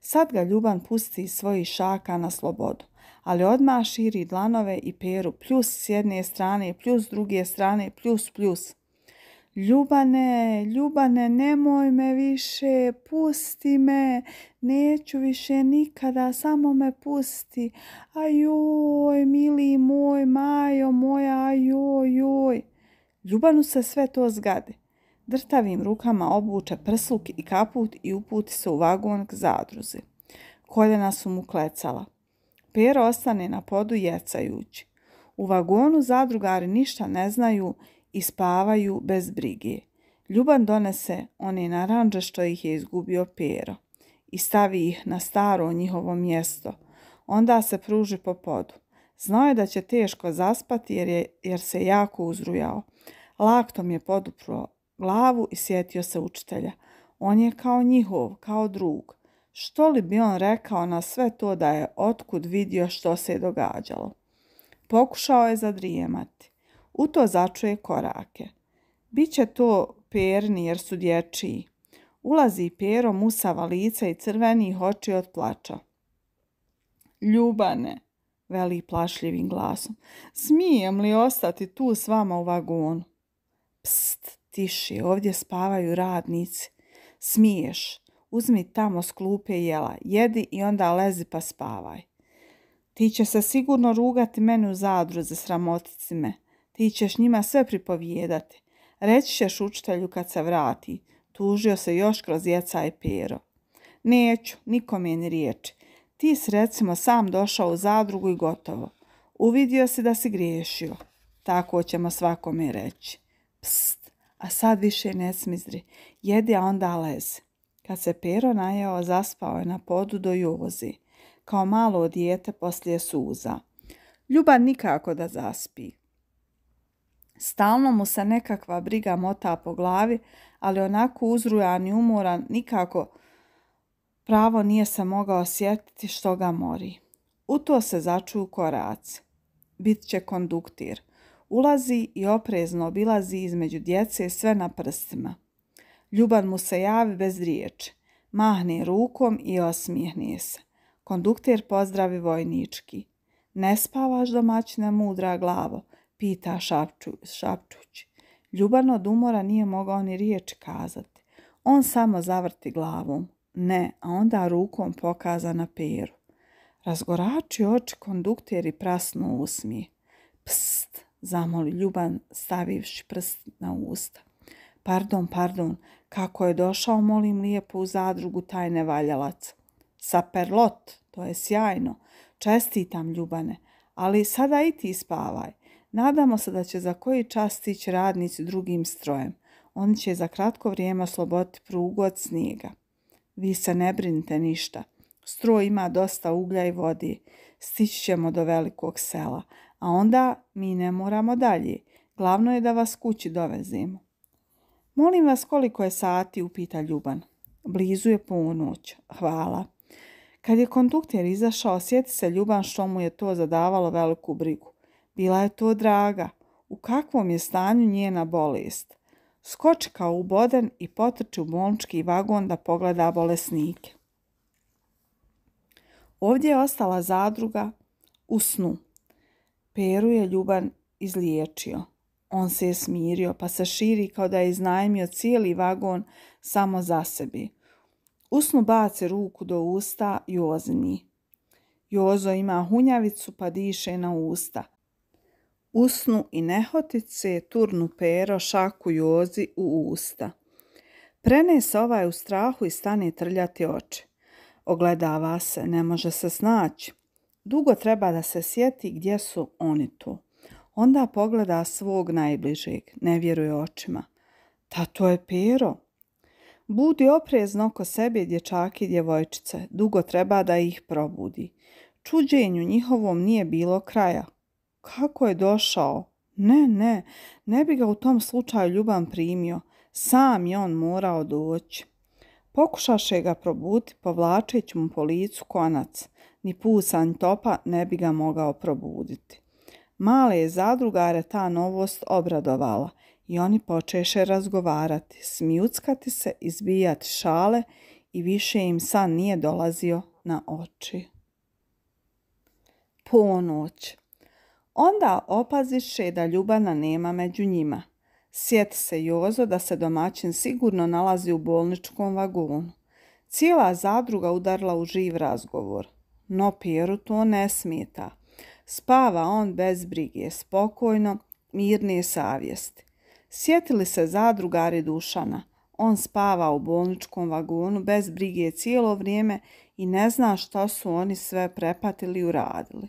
Sad ga Ljuban pusti iz svojih šaka na slobodu, ali odmah širi dlanove i peru, plus s jedne strane, plus s druge strane, plus plus. Ljubane, Ljubane, nemoj me više, pusti me, neću više nikada, samo me pusti. Ajoj, mili moj, Majo moja, ajoj, joj. Ljubanu se sve to zgade. Drtavim rukama obuče prsluk i kaput i uputi se u vagon k zadruzi. Koljena su mu klecala. Pero ostane na podu jecajući. U vagonu zadrugari ništa ne znaju i spavaju bez brige. Ljuban donese one naranđe što ih je izgubio pero i stavi ih na staro njihovo mjesto. Onda se pruži po podu. Znao je da će teško zaspati jer, je, jer se jako uzrujao. Laktom je podupro glavu i sjetio se učitelja. On je kao njihov, kao drug. Što li bi on rekao na sve to da je otkud vidio što se je događalo? Pokušao je zadrijemati. U to začuje korake. Biće to perni jer su dječiji. Ulazi pero musava lica i crvenih oči od plača. Ljubane, veli plašljivim glasom, smijem li ostati tu s vama u vagonu? Pst, tiši, ovdje spavaju radnici. Smiješ, uzmi tamo sklupe jela, jedi i onda lezi pa spavaj. Ti će se sigurno rugati meni u zadruze, sramotiti me. Ti ćeš njima sve pripovijedati. Reći ćeš učitelju kad se vrati. Tužio se još kroz jeca i pero. Neću, nikome ni riječi. Ti si recimo sam došao u zadrugu i gotovo. Uvidio si da si griješio. Tako ćemo svakome reći. Pst, a sad više ne smizri. Jedi, a onda lezi. Kad se pero najeo, zaspao je na podu do juvozi. Kao malo dijete poslije suza. Ljubav nikako da zaspi. Stalno mu se nekakva briga mota po glavi, ali onako uzrujan i umoran nikako pravo nije se mogao sjetiti što ga mori. U to se začuju korac. Bit će konduktir. Ulazi i oprezno obilazi između djece sve na prstima. Ljuban mu se javi bez riječi. Mahne rukom i osmijehne se. Konduktir pozdravi vojnički. Ne spavaš domaćne mudra glavo pita Šapču, Šapčuć. Ljuban od umora nije mogao ni riječ kazati. On samo zavrti glavom. Ne, a onda rukom pokaza na peru. Razgorači oči i prasno usmije. Pst, zamoli Ljuban stavivši prst na usta. Pardon, pardon, kako je došao, molim lijepo u zadrugu taj nevaljalac. perlot, to je sjajno. Čestitam, Ljubane, ali sada i ti spavaj. Nadamo se da će za koji čas stići radnici drugim strojem. Oni će za kratko vrijeme osloboditi prugu od snijega. Vi se ne brinite ništa. Stroj ima dosta uglja i vodi. Stići ćemo do velikog sela. A onda mi ne moramo dalje. Glavno je da vas kući dovezimo. Molim vas koliko je sati, upita Ljuban. Blizu je ponoć. Hvala. Kad je kondukter izašao, sjeti se Ljuban što mu je to zadavalo veliku brigu. Bila je to draga. U kakvom je stanju njena bolest? Skoči kao boden i potrči u bolnički vagon da pogleda bolesnike. Ovdje je ostala zadruga u snu. Peru je ljuban izliječio. On se je smirio, pa se širi kao da je iznajmio cijeli vagon samo za sebi. Usnu bace ruku do usta Jozni. Jozo ima hunjavicu pa diše na usta usnu i nehotice turnu pero šaku jozi u usta. Prene se ovaj u strahu i stane trljati oči. Ogledava se, ne može se snaći. Dugo treba da se sjeti gdje su oni tu. Onda pogleda svog najbližeg, ne vjeruje očima. Ta to je pero. Budi oprezno oko sebe dječaki i djevojčice. Dugo treba da ih probudi. Čuđenju njihovom nije bilo kraja. Kako je došao? Ne, ne, ne bi ga u tom slučaju Ljuban primio. Sam je on morao doći. Pokušaše ga probuti povlačeći mu po licu konac. Ni pusan topa ne bi ga mogao probuditi. Male je zadrugare ta novost obradovala i oni počeše razgovarati, smijuckati se, izbijati šale i više im san nije dolazio na oči. Ponoć. Onda opaziše da Ljubana nema među njima. Sjeti se Jozo da se domaćin sigurno nalazi u bolničkom vagonu. Cijela zadruga udarla u živ razgovor. No Pjeru to ne smeta. Spava on bez brige, spokojno, mirne savjesti. Sjetili se zadrugari Dušana. On spava u bolničkom vagonu bez brige cijelo vrijeme i ne zna što su oni sve prepatili i uradili.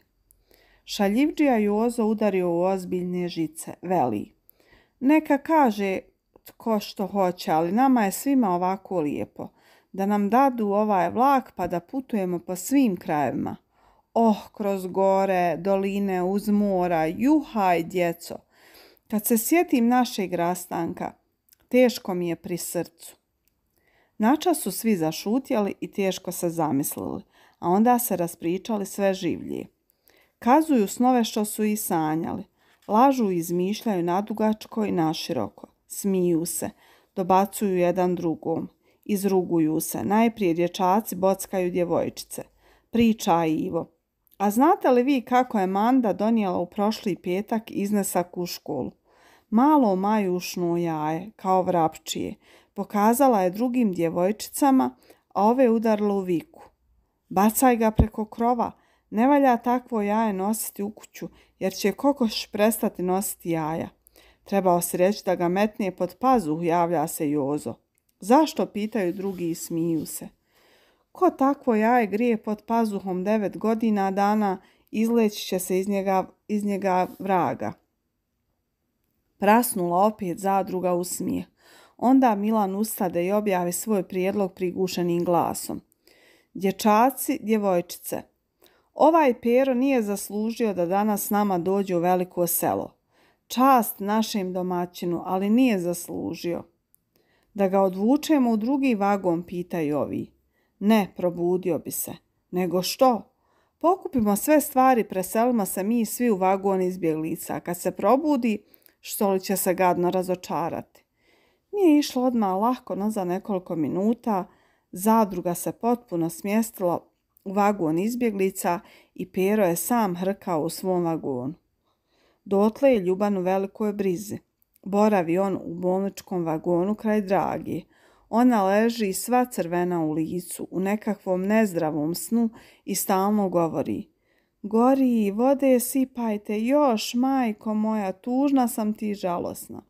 Šaljivđija Jozo udario u ozbiljne žice. Veli. Neka kaže tko što hoće, ali nama je svima ovako lijepo. Da nam dadu ovaj vlak pa da putujemo po svim krajevima. Oh, kroz gore, doline, uz mora, juhaj, djeco. Kad se sjetim našeg rastanka, teško mi je pri srcu. Načas su svi zašutjeli i teško se zamislili, a onda se raspričali sve življije. Kazuju snove što su i sanjali. Lažu i izmišljaju nadugačko i široko. Smiju se. Dobacuju jedan drugom. Izruguju se. Najprije dječaci bockaju djevojčice. Priča Ivo. A znate li vi kako je Manda donijela u prošli petak iznesak u školu? Malo majušno jaje, kao vrapčije. Pokazala je drugim djevojčicama, a ove udarlo u viku. Bacaj ga preko krova, ne valja takvo jaje nositi u kuću, jer će kokoš prestati nositi jaja. Trebao si reći da ga metnije pod pazuh, javlja se Jozo. Zašto, pitaju drugi i smiju se. Ko takvo jaje grije pod pazuhom devet godina dana, izleći će se iz njega, iz njega vraga. Prasnula opet zadruga usmije. Onda Milan ustade i objavi svoj prijedlog prigušenim glasom. Dječaci, djevojčice – Ovaj Pero nije zaslužio da danas s nama dođe u veliko selo. Čast našem domaćinu, ali nije zaslužio. Da ga odvučemo u drugi vagon, pitaju ovi. Ne, probudio bi se. Nego što? Pokupimo sve stvari, preselimo se mi svi u vagon izbjeglica. kad se probudi, što li će se gadno razočarati? Nije išlo odmah lahko, no za nekoliko minuta zadruga se potpuno smjestila u vagon izbjeglica i Pero je sam hrkao u svom vagonu. Dotle je Ljuban u velikoj brizi. Boravi on u bolničkom vagonu kraj Dragi. Ona leži sva crvena u licu, u nekakvom nezdravom snu i stalno govori. Gori, vode sipajte, još, majko moja, tužna sam ti žalosna.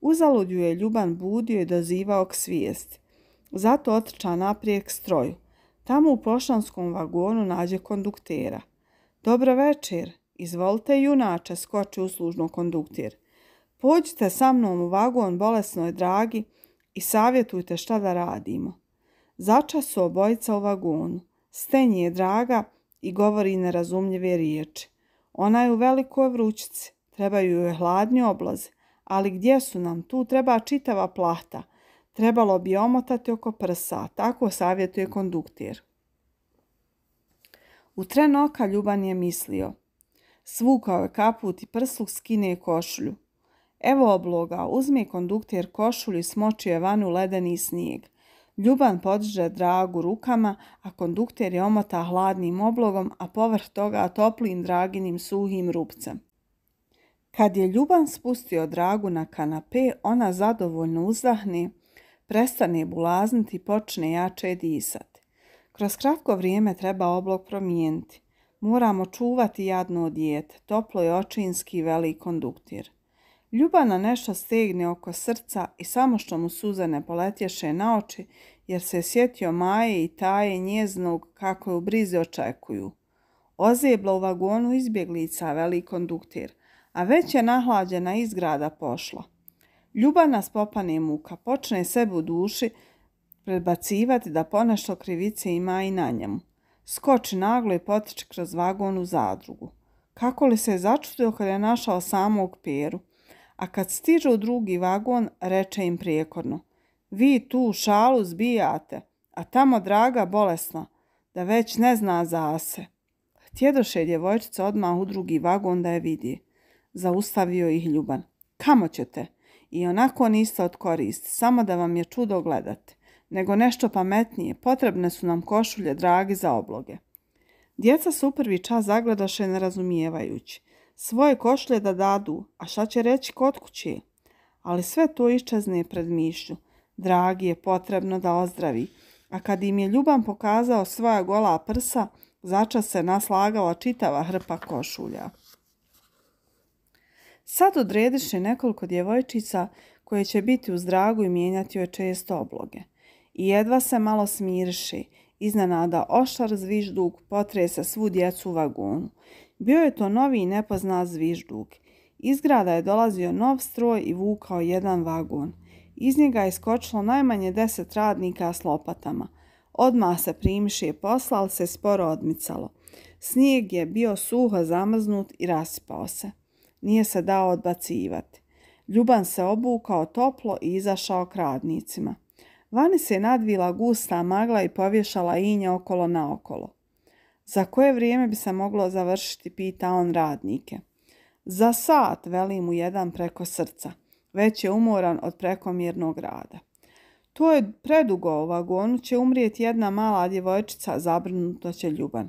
Uzalud je Ljuban budio i dozivao k svijesti. Zato otrča naprijek stroju. Tamo u poštanskom vagonu nađe konduktera. Dobro večer, izvolite junača skoči uslužno konduktir. Pođite sa mnom u vagon, bolesnoj dragi, i savjetujte šta da radimo. Zača su obojica u vagonu. Stenji je draga i govori nerazumljive riječi. Ona je u velikoj vrućici, trebaju joj hladni oblaze, ali gdje su nam tu treba čitava plahta – Trebalo bi omotati oko prsa, tako savjetuje konduktir. U tren oka Ljuban je mislio. Svukao je kaput i prsluk skine košulju. Evo obloga, uzme kondukter košulju i smoči je vanu ledeni snijeg. Ljuban podiže dragu rukama, a kondukter je omota hladnim oblogom, a povrh toga toplim draginim suhim rupcem. Kad je Ljuban spustio dragu na kanape, ona zadovoljno uzdahne, prestane bulazniti i počne jače disati. Kroz kratko vrijeme treba oblog promijeniti. Moramo čuvati jadno dijete, toplo je očinski velik konduktir. Ljubana nešto stegne oko srca i samo što mu suze ne poletješe na oči, jer se sjetio Maje i Taje njeznog kako je u brizi očekuju. Ozebla u vagonu izbjeglica velik konduktir, a već je nahlađena izgrada pošla. Ljubav nas popane muka, počne sebe u duši predbacivati da ponešto krivice ima i na njemu. Skoči naglo i potiče kroz vagon u zadrugu. Kako li se je začudio kad je našao samog peru? A kad stiže u drugi vagon, reče im prijekorno. Vi tu šalu zbijate, a tamo draga bolesna, da već ne zna za se. Htjedoše djevojčice odmah u drugi vagon da je vidi. Zaustavio ih Ljuban. Kamo ćete? I onako niste od koristi, samo da vam je čudo gledati. Nego nešto pametnije, potrebne su nam košulje dragi za obloge. Djeca su u prvi čas zagledaše nerazumijevajući. Svoje košlje da dadu, a šta će reći kod kuće? Ali sve to iščezne pred mišlju. Dragi je potrebno da ozdravi. A kad im je Ljuban pokazao svoja gola prsa, začas se naslagala čitava hrpa košulja. Sad odrediše nekoliko djevojčica koje će biti u zdragu i mijenjati joj često obloge. I jedva se malo smirši, iznenada ošar zvižduk potrese svu djecu u vagonu. Bio je to novi i nepoznat zvižduk. Iz grada je dolazio nov stroj i vukao jedan vagon. Iz njega je skočilo najmanje deset radnika s lopatama. Odmah se primiše posla, ali se sporo odmicalo. Snijeg je bio suho zamrznut i rasipao se. Nije se dao odbacivati. Ljuban se obukao toplo i izašao k radnicima. Vani se nadvila gusta magla i povješala inje okolo naokolo. Za koje vrijeme bi se moglo završiti, pita on radnike. Za sat, veli mu jedan preko srca. Već je umoran od prekomjernog rada. To je predugo u vagonu, će umrijeti jedna mala djevojčica, zabrinuto će Ljuban.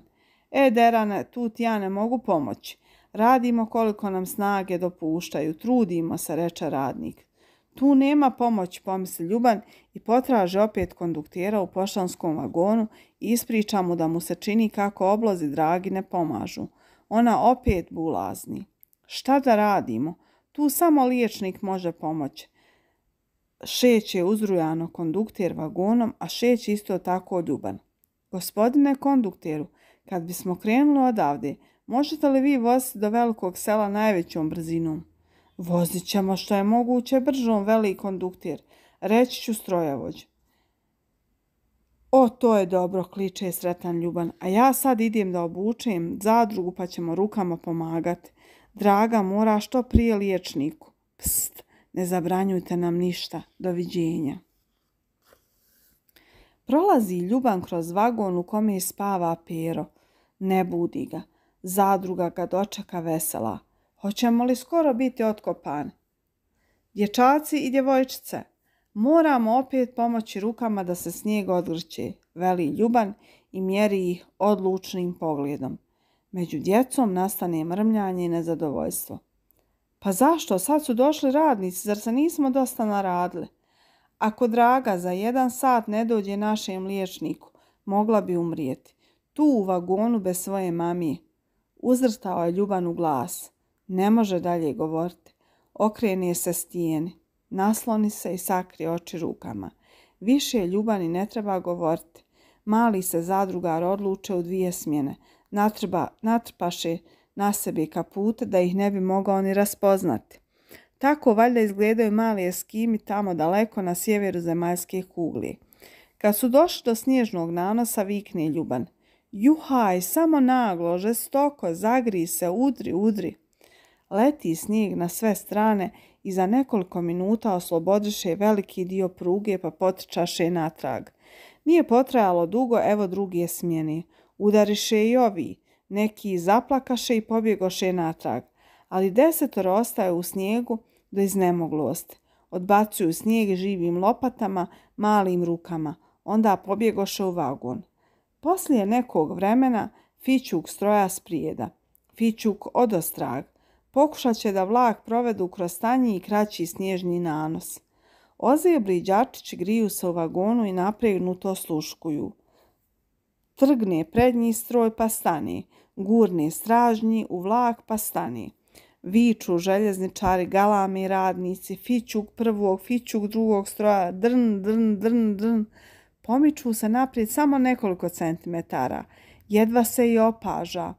E, Derane, tu ti ja ne mogu pomoći. Radimo koliko nam snage dopuštaju, trudimo se, reče radnik. Tu nema pomoći, pomisli Ljuban i potraže opet konduktera u poštanskom vagonu i ispriča mu da mu se čini kako oblozi dragi ne pomažu. Ona opet bulazni. Šta da radimo? Tu samo liječnik može pomoći. Šeće uzrujano kondukter vagonom, a šeć isto tako ljuban. Gospodine kondukteru, kad bismo krenuli odavde, Možete li vi voziti do velikog sela najvećom brzinom? Vozit ćemo što je moguće bržom, veli konduktir. Reći ću strojevođ. O, to je dobro, kliče sretan Ljuban, a ja sad idem da obučem zadrugu pa ćemo rukama pomagati. Draga mora što prije liječniku. Pst, ne zabranjujte nam ništa. Doviđenja. Prolazi Ljuban kroz vagon u kome spava Pero. Ne budi ga. Zadruga ga dočeka vesela. Hoćemo li skoro biti otkopani? Dječaci i djevojčice, moramo opet pomoći rukama da se snijeg odgrči, veli Ljuban i mjeri ih odlučnim pogledom. Među djecom nastane mrmljanje i nezadovoljstvo. Pa zašto? Sad su došli radnici, zar se nismo dosta naradili? Ako draga za jedan sat ne dođe našem liječniku, mogla bi umrijeti. Tu u vagonu bez svoje mamije. Uzrstao je ljuban u glas. Ne može dalje govoriti. Okreni se stijeni. Nasloni se i sakri oči rukama. Više Ljubani i ne treba govoriti. Mali se zadrugar odluče u dvije smjene. Natrba, natrpaše na sebi kapute da ih ne bi mogao ni raspoznati. Tako valjda izgledaju mali eskimi tamo daleko na sjeveru zemaljske kugli. Kad su došli do snježnog nanosa, vikne Ljuban. Juhaj, samo naglo, žestoko, zagri se, udri, udri. Leti snijeg na sve strane i za nekoliko minuta oslobodiše veliki dio pruge pa potičaše natrag. Nije potrajalo dugo, evo drugi je smjeni. Udariše i ovi, neki zaplakaše i pobjegoše natrag, ali desetoro ostaje u snijegu do iznemoglosti. Odbacuju snijeg živim lopatama, malim rukama, onda pobjegoše u vagon. Poslije nekog vremena Fićuk stroja sprijeda. Fićuk odostrag. Pokušat će da vlak provedu kroz stanji i kraći snježni nanos. Ozebli đačić griju se u vagonu i napregnuto sluškuju. Trgne prednji stroj pa stani, gurne stražnji u vlak pa stani. Viču željezničari, galami, radnici, fićuk prvog, fićuk drugog stroja, drn, drn, drn, drn. Pomiču se naprijed samo nekoliko centimetara. Jedva se i opaža.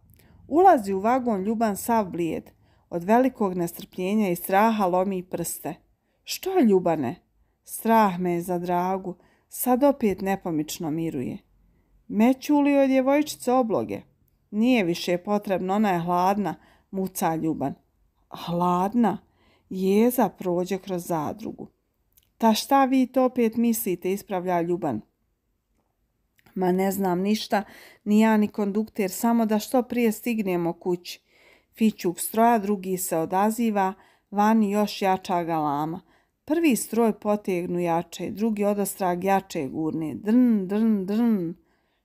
Ulazi u vagon Ljuban sav blijed. Od velikog nestrpljenja i straha lomi prste. Što je Ljubane? Strah me je za dragu. Sad opet nepomično miruje. li od djevojčice obloge. Nije više potrebno, ona je hladna, muca Ljuban. Hladna? Jeza prođe kroz zadrugu. Ta šta vi to opet mislite, ispravlja Ljuban. Ma ne znam ništa, ni ja ni kondukter, samo da što prije stignemo kući. Fićuk stroja, drugi se odaziva, vani još jača galama. Prvi stroj potegnu jače, drugi odostrag jače gurne. Drn, drn, drn.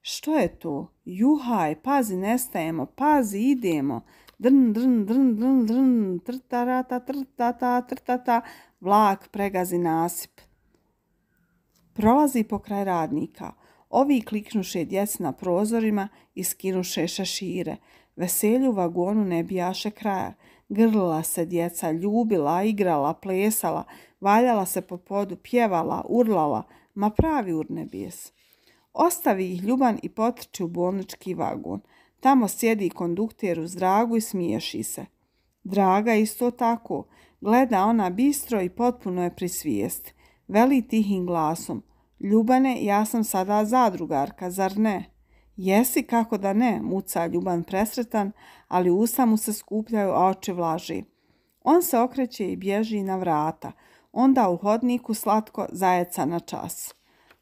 Što je to? Juhaj, pazi, nestajemo, pazi, idemo. Drn, drn, drn, drn, drn, ta, trtata, trtata, vlak pregazi nasip. Prolazi pokraj radnika. Ovi kliknuše djec na prozorima i skinuše šešire. Veselju vagonu ne bijaše kraja. Grlila se djeca, ljubila, igrala, plesala, valjala se po podu, pjevala, urlala, ma pravi urnebijes. Ostavi ih ljuban i potrči u bolnički vagon. Tamo sjedi kondukter uz dragu i smiješi se. Draga isto tako. Gleda ona bistro i potpuno je prisvijest. Veli tihim glasom – Ljubane, ja sam sada zadrugarka, zar ne? Jesi, kako da ne, muca Ljuban presretan, ali usta mu se skupljaju, a oči vlaži. On se okreće i bježi na vrata, onda u hodniku slatko zajeca na čas.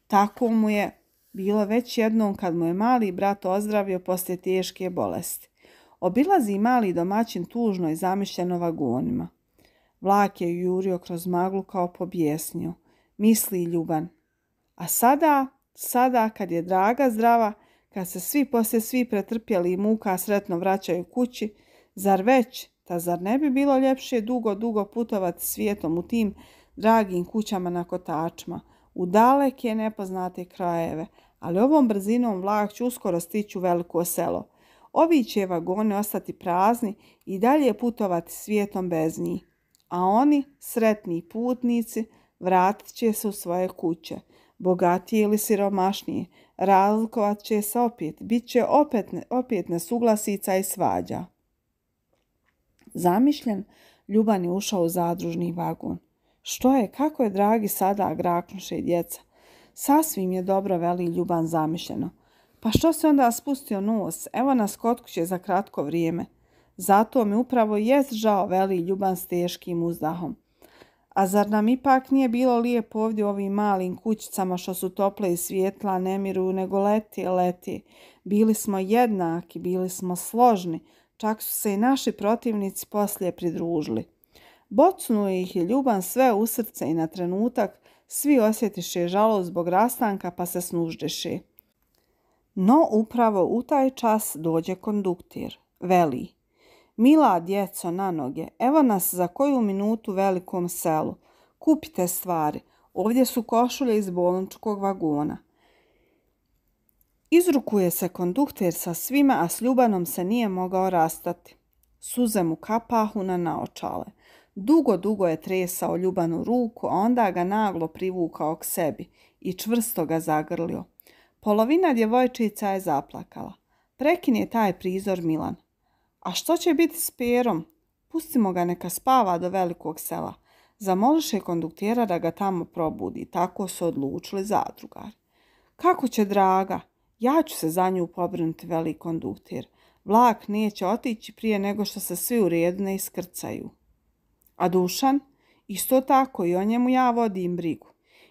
Tako mu je bilo već jednom kad mu je mali brat ozdravio poslije teške bolesti. Obilazi mali domaćin tužno i zamišljeno vagonima. Vlak je jurio kroz maglu kao pobjesnio. Misli Ljuban, a sada, sada kad je draga zdrava, kad se svi poslije svi pretrpjeli i muka sretno vraćaju kući, zar već, ta zar ne bi bilo ljepše dugo, dugo putovati svijetom u tim dragim kućama na kotačima, u daleke nepoznate krajeve, ali ovom brzinom vlak će uskoro stići u veliko selo. Ovi će vagoni ostati prazni i dalje putovati svijetom bez njih, a oni, sretni putnici, vratit će se u svoje kuće – bogatiji ili siromašniji. Razlikovat će se opet, bit će opet, opet nesuglasica i svađa. Zamišljen, Ljuban je ušao u zadružni vagon. Što je, kako je dragi sada, graknuše i djeca. Sasvim je dobro, veli Ljuban zamišljeno. Pa što se onda spustio nos? Evo nas kod kuće za kratko vrijeme. Zato mi upravo jest žao, veli Ljuban s teškim uzdahom. A zar nam ipak nije bilo lijepo ovdje u ovim malim kućicama što su tople i svijetla nemiru, nego leti, leti. Bili smo jednaki, bili smo složni, čak su se i naši protivnici poslije pridružili. Bocnu ih i ljuban sve u srce i na trenutak svi osjetiše žalost zbog rastanka pa se snuždeše. No upravo u taj čas dođe konduktir. Veli, Mila djeco na noge, evo nas za koju minutu u velikom selu. Kupite stvari, ovdje su košulje iz bolničkog vagona. Izrukuje se kondukter sa svima, a s Ljubanom se nije mogao rastati. Suze mu kapahu na naočale. Dugo, dugo je tresao Ljubanu ruku, a onda ga naglo privukao k sebi i čvrsto ga zagrlio. Polovina djevojčica je zaplakala. Prekin je taj prizor Milan. A što će biti s Pjerom? Pustimo ga neka spava do velikog sela. Zamoliše konduktjera da ga tamo probudi. Tako su odlučili zadrugar. Kako će draga? Ja ću se za nju pobrinuti, velik konduktir. Vlak neće otići prije nego što se svi u redu iskrcaju. A Dušan? Isto tako i o njemu ja vodim brigu.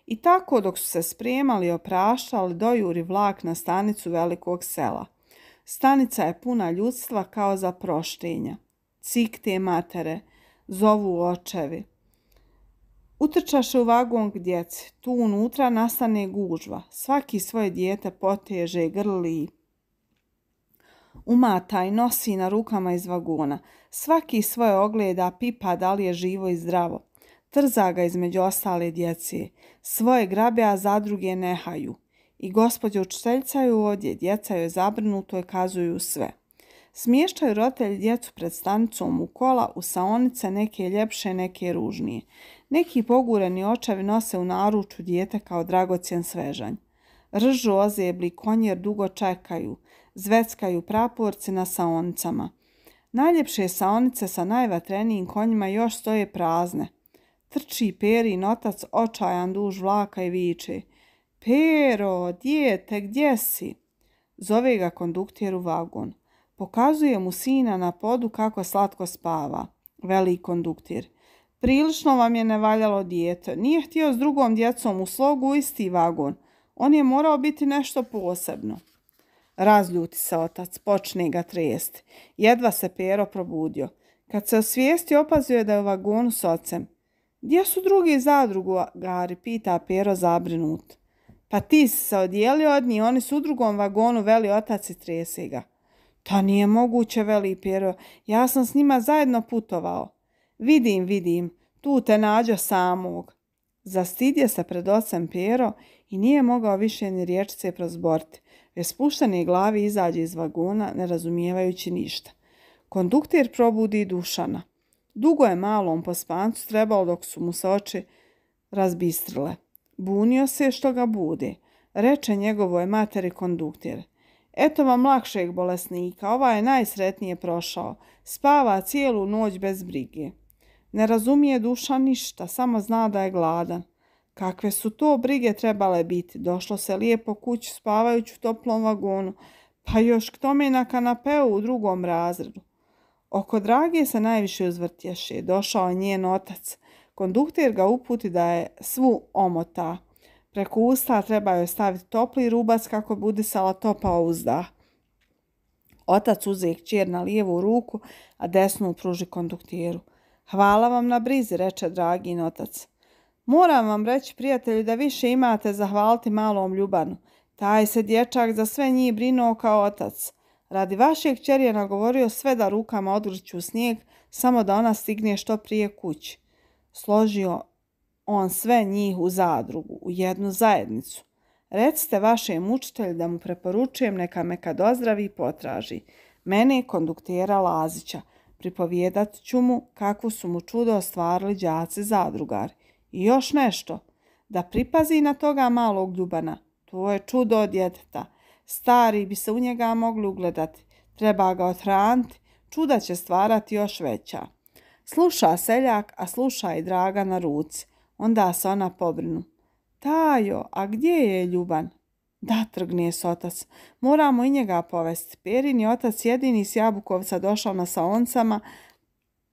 I tako dok su se spremali i opraštali, dojuri vlak na stanicu velikog sela – Stanica je puna ljudstva kao za proštenja. Cik te matere, zovu očevi. Utrčaše u vagon k djeci. Tu unutra nastane gužva. Svaki svoje dijete poteže, grli. Umata i nosi na rukama iz vagona. Svaki svoje ogleda pipa da li je živo i zdravo. Trza ga između ostale djeci. Svoje grabe, a zadruge nehaju i gospođa učiteljica odje, djeca joj zabrinuto i kazuju sve. Smještaju roditelji djecu pred stanicom u kola, u saonice neke ljepše, neke ružnije. Neki pogureni očevi nose u naruču djete kao dragocjen svežanj. Ržu ozebli konjer dugo čekaju, zveckaju praporci na saonicama. Najljepše saonice sa najvatrenijim konjima još stoje prazne. Trči peri notac očajan duž vlaka i viče – Pero, dijete, gdje si? Zove ga kondukter u vagon. Pokazuje mu sina na podu kako slatko spava, veli konduktir. Prilično vam je nevaljalo dijete. Nije htio s drugom djecom u slogu isti vagon. On je morao biti nešto posebno. Razljuti se otac, počne ga tresti. Jedva se Pero probudio. Kad se osvijesti, opazio je da je u vagonu s ocem. Gdje su drugi zadrugu, Gari, pita Pero zabrinut. Pa ti si se odijelio od njih, oni su u drugom vagonu, veli otac i trese ga. To nije moguće, veli Pjero, ja sam s njima zajedno putovao. Vidim, vidim, tu te nađo samog. Zastidje se pred ocem Pjero i nije mogao više ni riječice prozboriti, jer spušteni glavi izađe iz vagona, ne razumijevajući ništa. Konduktir probudi Dušana. Dugo je malom pospancu trebao dok su mu se oči razbistrile. Bunio se što ga budi, reče njegovoj materi konduktir. Eto vam lakšeg bolesnika, ova je najsretnije prošao, spava cijelu noć bez brige. Ne razumije duša ništa, samo zna da je gladan. Kakve su to brige trebale biti, došlo se lijepo kući spavajući u toplom vagonu, pa još k tome na kanapeu u drugom razredu. Oko drage se najviše uzvrtješe, došao je njen otac kondukter ga uputi da je svu omota. Preko usta treba joj staviti topli rubac kako bi udisala topa uzda. Otac uze kćer na lijevu ruku, a desnu pruži konduktiru. Hvala vam na brizi, reče dragi otac. Moram vam reći, prijatelju, da više imate zahvaliti malom Ljubanu. Taj se dječak za sve njih brinuo kao otac. Radi vašeg kćer je nagovorio sve da rukama odruču snijeg, samo da ona stigne što prije kući složio on sve njih u zadrugu, u jednu zajednicu. Recite vašem učitelju da mu preporučujem neka me kad ozdravi i potraži. Mene je konduktera Lazića. Pripovijedat ću mu kako su mu čudo ostvarili đaci zadrugari. I još nešto, da pripazi na toga malog ljubana. To je čudo od djeteta. Stari bi se u njega mogli ugledati. Treba ga otraniti. Čuda će stvarati još veća. Sluša seljak, a sluša i draga na ruci. Onda se ona pobrinu. Tajo, a gdje je Ljuban? Da, trgne se otac. Moramo i njega povesti. Perin je otac jedini s Jabukovca došao na saoncama,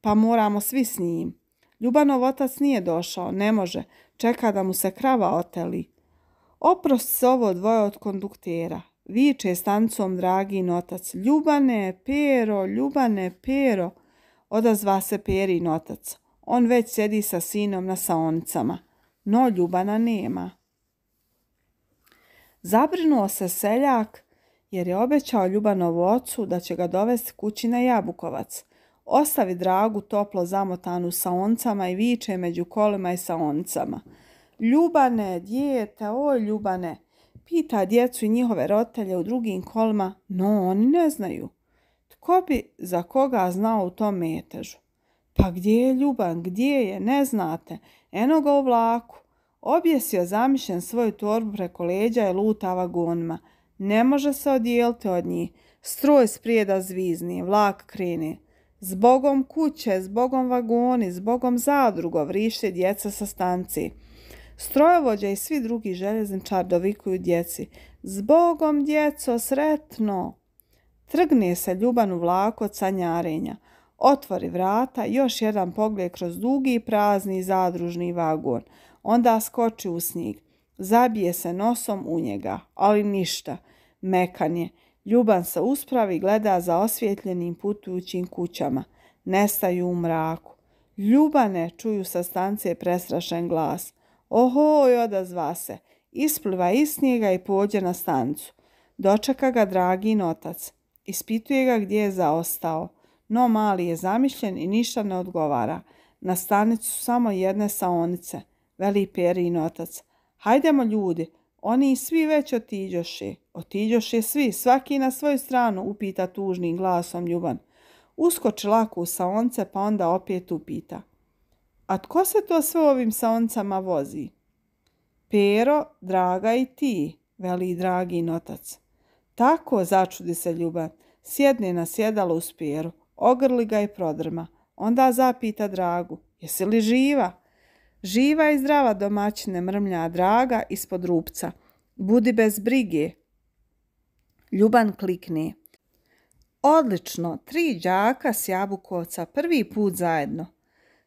pa moramo svi s njim. Ljubanov otac nije došao, ne može. Čeka da mu se krava oteli. Oprost se ovo dvoje od konduktera. Viče stancom dragi otac. Ljubane, pero, ljubane, pero. Odazva se Perin otac. On već sjedi sa sinom na saonicama, no Ljubana nema. Zabrinuo se seljak jer je obećao Ljubanovu ocu da će ga dovesti kući na Jabukovac. Ostavi dragu toplo zamotanu saoncama i viče među kolima i saoncama. Ljubane, djete, oj Ljubane, pita djecu i njihove rotelje u drugim kolima, no oni ne znaju. Ko bi za koga znao u tom metežu? Pa gdje je Ljuban, gdje je, ne znate. Eno ga u vlaku. Objesio zamišljen svoju torbu preko leđa i luta vagonima. Ne može se odijeliti od njih. Stroj sprijeda zvizni, vlak kreni. Zbogom kuće, zbogom vagoni, zbogom zadrugo vrište djeca sa stanci. Strojovođa i svi drugi željezničar dovikuju djeci. Zbogom djeco, sretno! Trgne se Ljuban u vlaku od sanjarenja. Otvori vrata, još jedan pogled kroz dugi prazni zadružni vagon. Onda skoči u snijeg. Zabije se nosom u njega, ali ništa. Mekan je. Ljuban se uspravi i gleda za osvjetljenim putujućim kućama. Nestaju u mraku. Ljubane, čuju sa stance presrašen glas. Oho, odazva se. Ispliva iz snijega i pođe na stancu. Dočeka ga dragi notac. Ispituje ga gdje je zaostao. No mali je zamišljen i ništa ne odgovara. Na stanicu samo jedne saonice. Veli i notac. Hajdemo ljudi, oni svi već otiđoše. Otiđoše svi, svaki na svoju stranu, upita tužnim glasom Ljuban. Uskoči laku u saonce pa onda opet upita. A tko se to sve ovim saoncama vozi? Pero, draga i ti, veli dragi notac. Tako začudi se ljubav Sjedni na sjedalo u spjeru. ogrli ga i prodrma. Onda zapita Dragu, jesi li živa? Živa i zdrava domaćine mrmlja Draga ispod rupca. Budi bez brige. Ljuban klikne. Odlično, tri đaka s Jabukovca prvi put zajedno.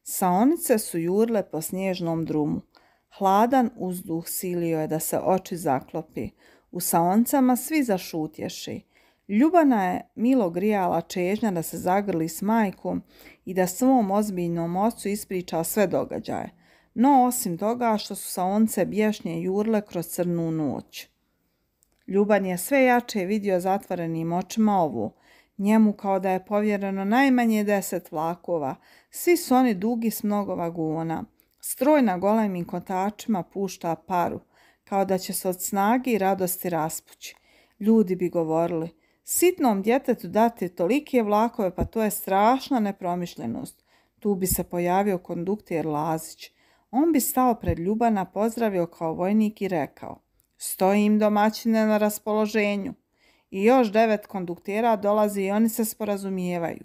Saonice su jurle po snježnom drumu. Hladan uzduh silio je da se oči zaklopi. U saoncama svi zašutješi. Ljubana je milo grijala čežnja da se zagrli s majkom i da svom ozbiljnom ocu ispriča sve događaje. No osim toga što su saonce bješnje jurle kroz crnu noć. Ljuban je sve jače vidio zatvorenim očima ovu. Njemu kao da je povjereno najmanje deset vlakova. Svi su oni dugi s mnogo vagona. Stroj na golemim kotačima pušta paru kao da će se od snage i radosti raspući. Ljudi bi govorili, sitnom djetetu dati tolike vlakove, pa to je strašna nepromišljenost. Tu bi se pojavio konduktir Lazić. On bi stao pred Ljubana, pozdravio kao vojnik i rekao, im domaćine na raspoloženju. I još devet konduktera dolazi i oni se sporazumijevaju.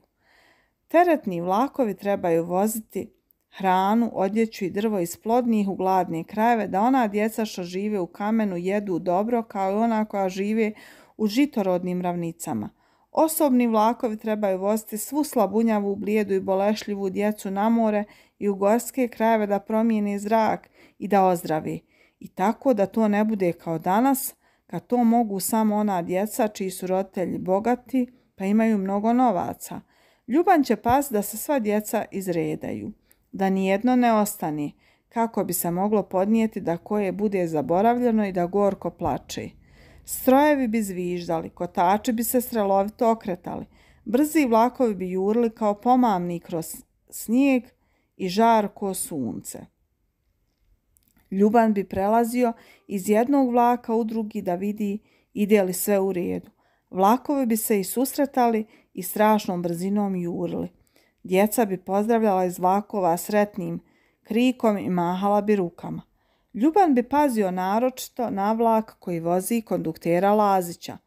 Teretni vlakovi trebaju voziti hranu, odjeću i drvo iz plodnih u gladnih krajeve, da ona djeca što žive u kamenu jedu dobro kao i ona koja žive u žitorodnim ravnicama. Osobni vlakovi trebaju voziti svu slabunjavu, blijedu i bolešljivu djecu na more i u gorske krajeve da promijeni zrak i da ozdravi. I tako da to ne bude kao danas, kad to mogu samo ona djeca čiji su roditelji bogati pa imaju mnogo novaca. Ljuban će pas da se sva djeca izredaju da nijedno ne ostani, kako bi se moglo podnijeti da koje bude zaboravljeno i da gorko plače. Strojevi bi zviždali, kotači bi se strelovito okretali, brzi vlakovi bi jurili kao pomamni kroz snijeg i žarko sunce. Ljuban bi prelazio iz jednog vlaka u drugi da vidi ide li sve u redu. Vlakovi bi se i susretali i strašnom brzinom jurili. Djeca bi pozdravljala iz vlakova sretnim krikom i mahala bi rukama. Ljuban bi pazio naročito na vlak koji vozi konduktera Lazića.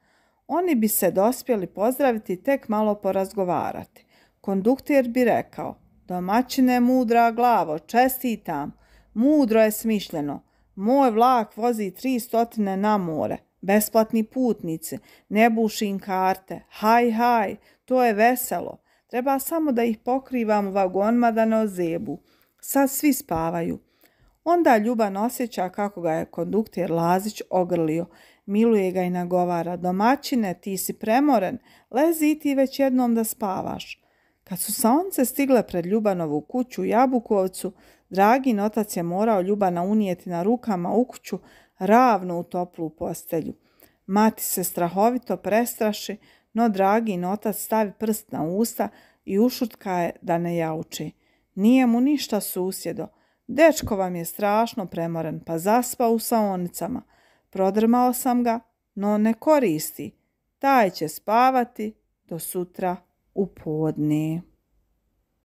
Oni bi se dospjeli pozdraviti tek malo porazgovarati. Kondukter bi rekao, domaćine mudra glavo, čestitam, mudro je smišljeno. Moj vlak vozi tri stotine na more, besplatni putnici, ne bušim karte, haj haj, to je veselo. Treba samo da ih pokrivam vagonima da ne ozebu. Sad svi spavaju. Onda Ljuban osjeća kako ga je kondukter Lazić ogrlio. Miluje ga i nagovara. Domaćine, ti si premoren. Lezi i ti već jednom da spavaš. Kad su saonce stigle pred Ljubanovu kuću u Jabukovcu, Dragin otac je morao Ljubana unijeti na rukama u kuću ravno u toplu postelju. Mati se strahovito prestraši, no dragi notac stavi prst na usta i ušutka je da ne jauči. Nije mu ništa susjedo. Dečko vam je strašno premoren, pa zaspa u saonicama. Prodrmao sam ga, no ne koristi. Taj će spavati do sutra u podni.